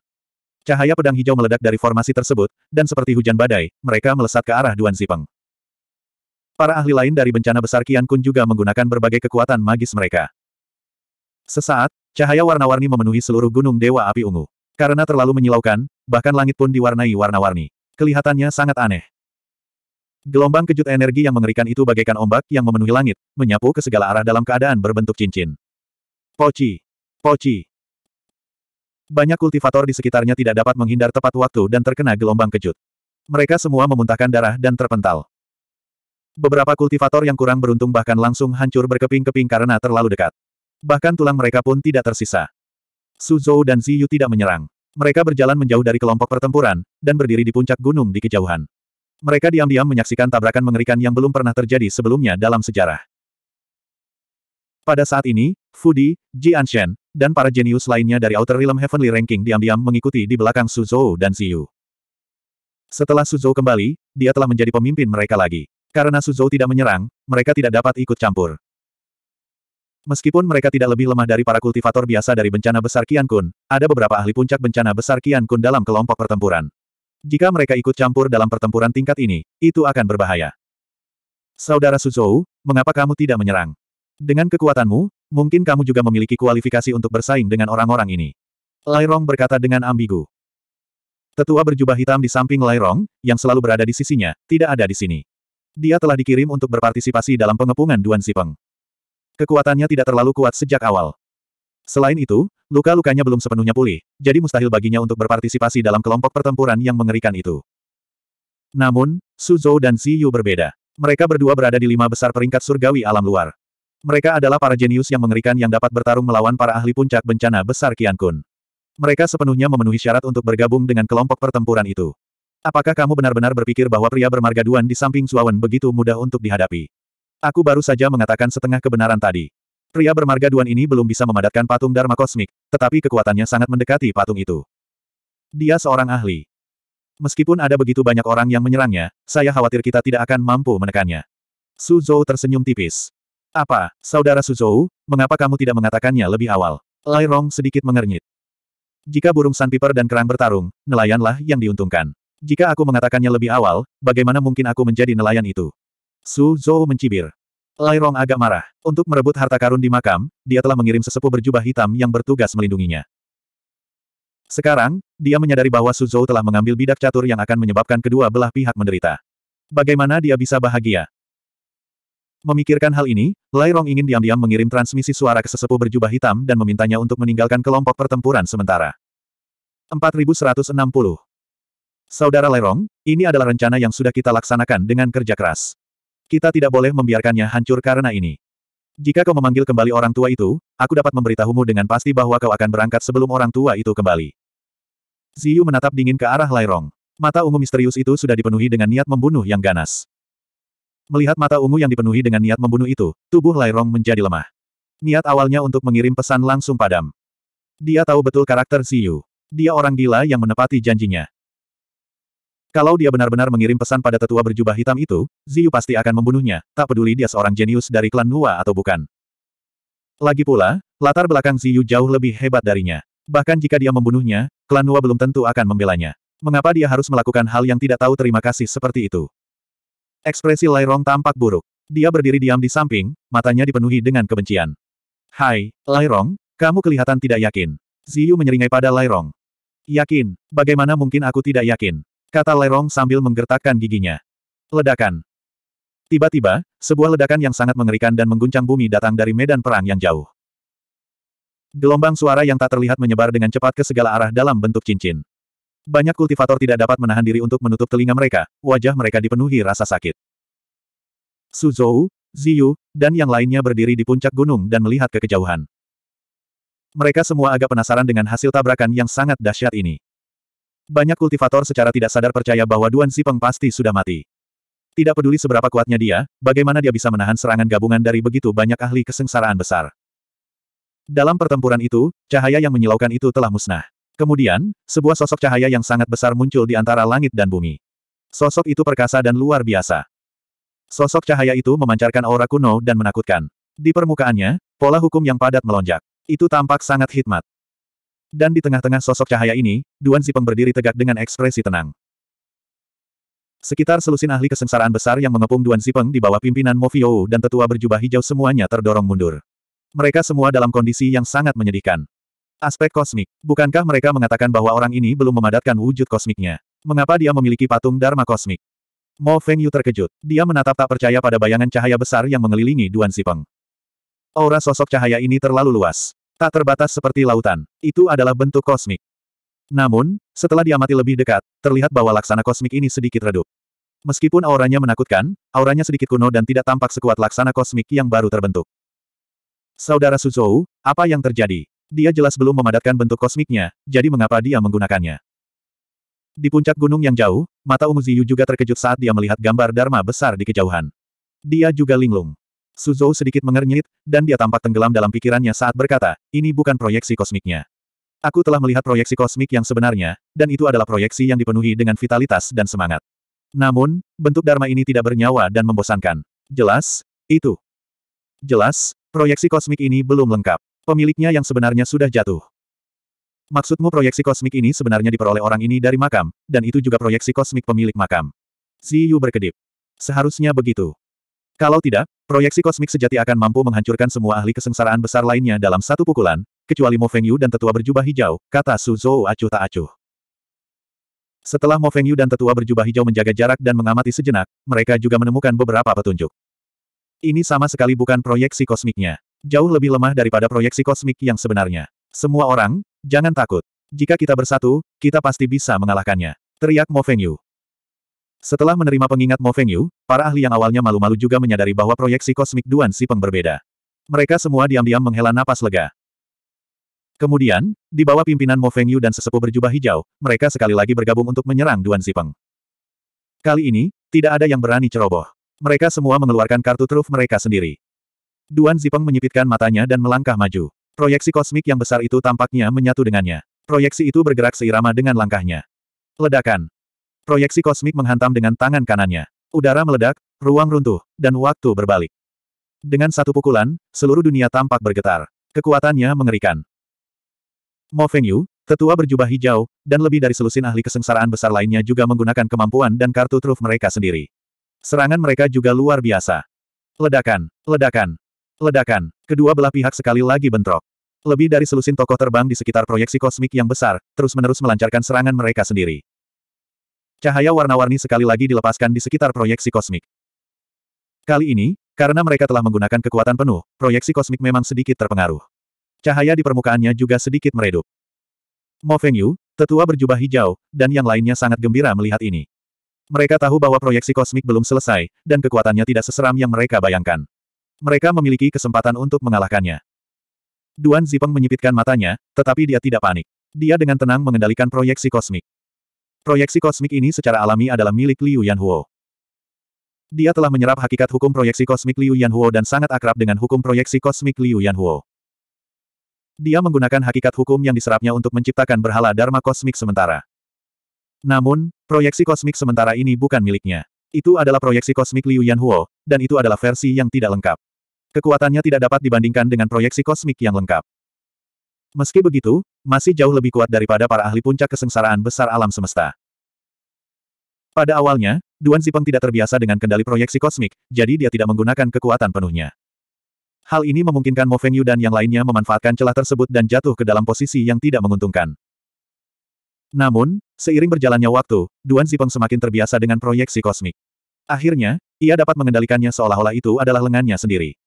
Cahaya pedang hijau meledak dari formasi tersebut, dan seperti hujan badai, mereka melesat ke arah Duan Sipeng. Para ahli lain dari bencana besar Kian Kun juga menggunakan berbagai kekuatan magis mereka. Sesaat, cahaya warna-warni memenuhi seluruh gunung Dewa Api Ungu. Karena terlalu menyilaukan, bahkan langit pun diwarnai warna-warni. Kelihatannya sangat aneh. Gelombang kejut energi yang mengerikan itu bagaikan ombak yang memenuhi langit, menyapu ke segala arah dalam keadaan berbentuk cincin. Poci! Poci! Banyak kultivator di sekitarnya tidak dapat menghindar tepat waktu dan terkena gelombang kejut. Mereka semua memuntahkan darah dan terpental. Beberapa kultivator yang kurang beruntung bahkan langsung hancur berkeping-keping karena terlalu dekat. Bahkan tulang mereka pun tidak tersisa. Suzhou dan Ziyu tidak menyerang. Mereka berjalan menjauh dari kelompok pertempuran, dan berdiri di puncak gunung di kejauhan. Mereka diam-diam menyaksikan tabrakan mengerikan yang belum pernah terjadi sebelumnya dalam sejarah. Pada saat ini, Fudi, Ji Anshen, dan para jenius lainnya dari Outer Realm Heavenly Ranking diam-diam mengikuti di belakang Suzhou dan Ziyu. Setelah Suzhou kembali, dia telah menjadi pemimpin mereka lagi. Karena Suzhou tidak menyerang, mereka tidak dapat ikut campur. Meskipun mereka tidak lebih lemah dari para kultivator biasa dari bencana besar Qian Kun, ada beberapa ahli puncak bencana besar Qian Kun dalam kelompok pertempuran. Jika mereka ikut campur dalam pertempuran tingkat ini, itu akan berbahaya. Saudara Suzhou, mengapa kamu tidak menyerang? Dengan kekuatanmu, mungkin kamu juga memiliki kualifikasi untuk bersaing dengan orang-orang ini. Rong berkata dengan ambigu. Tetua berjubah hitam di samping Rong, yang selalu berada di sisinya, tidak ada di sini. Dia telah dikirim untuk berpartisipasi dalam pengepungan Duan Sipeng. Kekuatannya tidak terlalu kuat sejak awal. Selain itu, luka-lukanya belum sepenuhnya pulih, jadi mustahil baginya untuk berpartisipasi dalam kelompok pertempuran yang mengerikan itu. Namun, Suzhou dan Yu berbeda. Mereka berdua berada di lima besar peringkat surgawi alam luar. Mereka adalah para jenius yang mengerikan yang dapat bertarung melawan para ahli puncak bencana besar Qian Kun. Mereka sepenuhnya memenuhi syarat untuk bergabung dengan kelompok pertempuran itu. Apakah kamu benar-benar berpikir bahwa pria bermarga Duan di samping Suawan begitu mudah untuk dihadapi? Aku baru saja mengatakan setengah kebenaran tadi. Pria bermarga Duan ini belum bisa memadatkan patung Dharma kosmik, tetapi kekuatannya sangat mendekati patung itu. Dia seorang ahli. Meskipun ada begitu banyak orang yang menyerangnya, saya khawatir kita tidak akan mampu menekannya. Suzhou tersenyum tipis. Apa, saudara Suzhou, mengapa kamu tidak mengatakannya lebih awal? Lai Rong sedikit mengernyit. Jika burung sandpiper dan kerang bertarung, nelayanlah yang diuntungkan. Jika aku mengatakannya lebih awal, bagaimana mungkin aku menjadi nelayan itu? Su Zhou mencibir. Rong agak marah. Untuk merebut harta karun di makam, dia telah mengirim sesepuh berjubah hitam yang bertugas melindunginya. Sekarang, dia menyadari bahwa Su Zhou telah mengambil bidak catur yang akan menyebabkan kedua belah pihak menderita. Bagaimana dia bisa bahagia? Memikirkan hal ini, Rong ingin diam-diam mengirim transmisi suara ke sesepuh berjubah hitam dan memintanya untuk meninggalkan kelompok pertempuran sementara. 4160 Saudara Lerong, ini adalah rencana yang sudah kita laksanakan dengan kerja keras. Kita tidak boleh membiarkannya hancur karena ini. Jika kau memanggil kembali orang tua itu, aku dapat memberitahumu dengan pasti bahwa kau akan berangkat sebelum orang tua itu kembali. Ziyu menatap dingin ke arah Lairong. Mata ungu misterius itu sudah dipenuhi dengan niat membunuh yang ganas. Melihat mata ungu yang dipenuhi dengan niat membunuh itu, tubuh Lairong menjadi lemah. Niat awalnya untuk mengirim pesan langsung padam. Dia tahu betul karakter Ziyu. Dia orang gila yang menepati janjinya. Kalau dia benar-benar mengirim pesan pada tetua berjubah hitam itu, Ziyu pasti akan membunuhnya, tak peduli dia seorang jenius dari klan Nua atau bukan. Lagi pula, latar belakang Ziyu jauh lebih hebat darinya. Bahkan jika dia membunuhnya, klan Nua belum tentu akan membelanya. Mengapa dia harus melakukan hal yang tidak tahu terima kasih seperti itu? Ekspresi Rong tampak buruk. Dia berdiri diam di samping, matanya dipenuhi dengan kebencian. Hai, Rong, kamu kelihatan tidak yakin. Ziyu menyeringai pada Rong. Yakin, bagaimana mungkin aku tidak yakin? Kata Lerong sambil menggertakkan giginya. Ledakan. Tiba-tiba, sebuah ledakan yang sangat mengerikan dan mengguncang bumi datang dari medan perang yang jauh. Gelombang suara yang tak terlihat menyebar dengan cepat ke segala arah dalam bentuk cincin. Banyak kultivator tidak dapat menahan diri untuk menutup telinga mereka, wajah mereka dipenuhi rasa sakit. Suzhou, Ziyu, dan yang lainnya berdiri di puncak gunung dan melihat ke kejauhan. Mereka semua agak penasaran dengan hasil tabrakan yang sangat dahsyat ini. Banyak kultivator secara tidak sadar percaya bahwa Duan Sipeng pasti sudah mati. Tidak peduli seberapa kuatnya dia, bagaimana dia bisa menahan serangan gabungan dari begitu banyak ahli kesengsaraan besar. Dalam pertempuran itu, cahaya yang menyilaukan itu telah musnah. Kemudian, sebuah sosok cahaya yang sangat besar muncul di antara langit dan bumi. Sosok itu perkasa dan luar biasa. Sosok cahaya itu memancarkan aura kuno dan menakutkan. Di permukaannya, pola hukum yang padat melonjak. Itu tampak sangat hikmat. Dan di tengah-tengah sosok cahaya ini, Duan Zipeng berdiri tegak dengan ekspresi tenang. Sekitar selusin ahli kesengsaraan besar yang mengepung Duan Zipeng di bawah pimpinan Mofio dan tetua berjubah hijau semuanya terdorong mundur. Mereka semua dalam kondisi yang sangat menyedihkan. Aspek kosmik. Bukankah mereka mengatakan bahwa orang ini belum memadatkan wujud kosmiknya? Mengapa dia memiliki patung Dharma kosmik? Mo Feng Yu terkejut. Dia menatap tak percaya pada bayangan cahaya besar yang mengelilingi Duan Zipeng. Aura sosok cahaya ini terlalu luas. Tak terbatas seperti lautan. Itu adalah bentuk kosmik. Namun, setelah diamati lebih dekat, terlihat bahwa laksana kosmik ini sedikit redup. Meskipun auranya menakutkan, auranya sedikit kuno dan tidak tampak sekuat laksana kosmik yang baru terbentuk. Saudara Suzhou, apa yang terjadi? Dia jelas belum memadatkan bentuk kosmiknya, jadi mengapa dia menggunakannya? Di puncak gunung yang jauh, mata ungu Ziyu juga terkejut saat dia melihat gambar Dharma besar di kejauhan. Dia juga linglung. Suzhou sedikit mengernyit, dan dia tampak tenggelam dalam pikirannya saat berkata, ini bukan proyeksi kosmiknya. Aku telah melihat proyeksi kosmik yang sebenarnya, dan itu adalah proyeksi yang dipenuhi dengan vitalitas dan semangat. Namun, bentuk Dharma ini tidak bernyawa dan membosankan. Jelas, itu. Jelas, proyeksi kosmik ini belum lengkap. Pemiliknya yang sebenarnya sudah jatuh. Maksudmu proyeksi kosmik ini sebenarnya diperoleh orang ini dari makam, dan itu juga proyeksi kosmik pemilik makam. Yu berkedip. Seharusnya begitu. Kalau tidak, proyeksi kosmik sejati akan mampu menghancurkan semua ahli kesengsaraan besar lainnya dalam satu pukulan, kecuali Mo Feng Yu dan tetua berjubah hijau, kata Su Zhou acuh tak acuh. Setelah Mo Feng Yu dan tetua berjubah hijau menjaga jarak dan mengamati sejenak, mereka juga menemukan beberapa petunjuk. Ini sama sekali bukan proyeksi kosmiknya. Jauh lebih lemah daripada proyeksi kosmik yang sebenarnya. Semua orang, jangan takut. Jika kita bersatu, kita pasti bisa mengalahkannya. Teriak Mo Feng Yu. Setelah menerima pengingat Mo Feng Yu, para ahli yang awalnya malu-malu juga menyadari bahwa proyeksi kosmik Duan Peng berbeda. Mereka semua diam-diam menghela napas lega. Kemudian, di bawah pimpinan Mo Feng Yu dan sesepuh berjubah hijau, mereka sekali lagi bergabung untuk menyerang Duan Peng. Kali ini, tidak ada yang berani ceroboh. Mereka semua mengeluarkan kartu truf mereka sendiri. Duan Zipeng menyipitkan matanya dan melangkah maju. Proyeksi kosmik yang besar itu tampaknya menyatu dengannya. Proyeksi itu bergerak seirama dengan langkahnya. Ledakan. Proyeksi kosmik menghantam dengan tangan kanannya. Udara meledak, ruang runtuh, dan waktu berbalik. Dengan satu pukulan, seluruh dunia tampak bergetar. Kekuatannya mengerikan. Mo Feng Yu, tetua berjubah hijau, dan lebih dari selusin ahli kesengsaraan besar lainnya juga menggunakan kemampuan dan kartu truf mereka sendiri. Serangan mereka juga luar biasa. Ledakan, ledakan, ledakan. Kedua belah pihak sekali lagi bentrok. Lebih dari selusin tokoh terbang di sekitar proyeksi kosmik yang besar, terus-menerus melancarkan serangan mereka sendiri. Cahaya warna-warni sekali lagi dilepaskan di sekitar proyeksi kosmik. Kali ini, karena mereka telah menggunakan kekuatan penuh, proyeksi kosmik memang sedikit terpengaruh. Cahaya di permukaannya juga sedikit meredup. Mo Feng Yu, tetua berjubah hijau, dan yang lainnya sangat gembira melihat ini. Mereka tahu bahwa proyeksi kosmik belum selesai, dan kekuatannya tidak seseram yang mereka bayangkan. Mereka memiliki kesempatan untuk mengalahkannya. Duan Zipeng menyipitkan matanya, tetapi dia tidak panik. Dia dengan tenang mengendalikan proyeksi kosmik. Proyeksi kosmik ini secara alami adalah milik Liu Yanhuo. Dia telah menyerap hakikat hukum proyeksi kosmik Liu Yanhuo dan sangat akrab dengan hukum proyeksi kosmik Liu Yanhuo. Dia menggunakan hakikat hukum yang diserapnya untuk menciptakan berhala dharma kosmik sementara. Namun, proyeksi kosmik sementara ini bukan miliknya. Itu adalah proyeksi kosmik Liu Yanhuo, dan itu adalah versi yang tidak lengkap. Kekuatannya tidak dapat dibandingkan dengan proyeksi kosmik yang lengkap. Meski begitu, masih jauh lebih kuat daripada para ahli puncak kesengsaraan besar alam semesta. Pada awalnya, Duan Zipeng tidak terbiasa dengan kendali proyeksi kosmik, jadi dia tidak menggunakan kekuatan penuhnya. Hal ini memungkinkan Mo Feng Yu dan yang lainnya memanfaatkan celah tersebut dan jatuh ke dalam posisi yang tidak menguntungkan. Namun, seiring berjalannya waktu, Duan Zipeng semakin terbiasa dengan proyeksi kosmik. Akhirnya, ia dapat mengendalikannya seolah-olah itu adalah lengannya sendiri.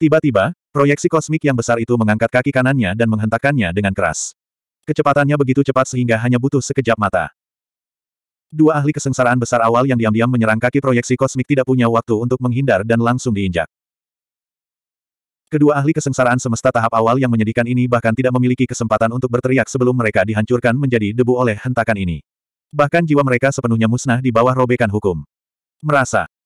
Tiba-tiba, proyeksi kosmik yang besar itu mengangkat kaki kanannya dan menghentakkannya dengan keras. Kecepatannya begitu cepat sehingga hanya butuh sekejap mata. Dua ahli kesengsaraan besar awal yang diam-diam menyerang kaki proyeksi kosmik tidak punya waktu untuk menghindar dan langsung diinjak. Kedua ahli kesengsaraan semesta tahap awal yang menyedihkan ini bahkan tidak memiliki kesempatan untuk berteriak sebelum mereka dihancurkan menjadi debu oleh hentakan ini. Bahkan jiwa mereka sepenuhnya musnah di bawah robekan hukum. Merasa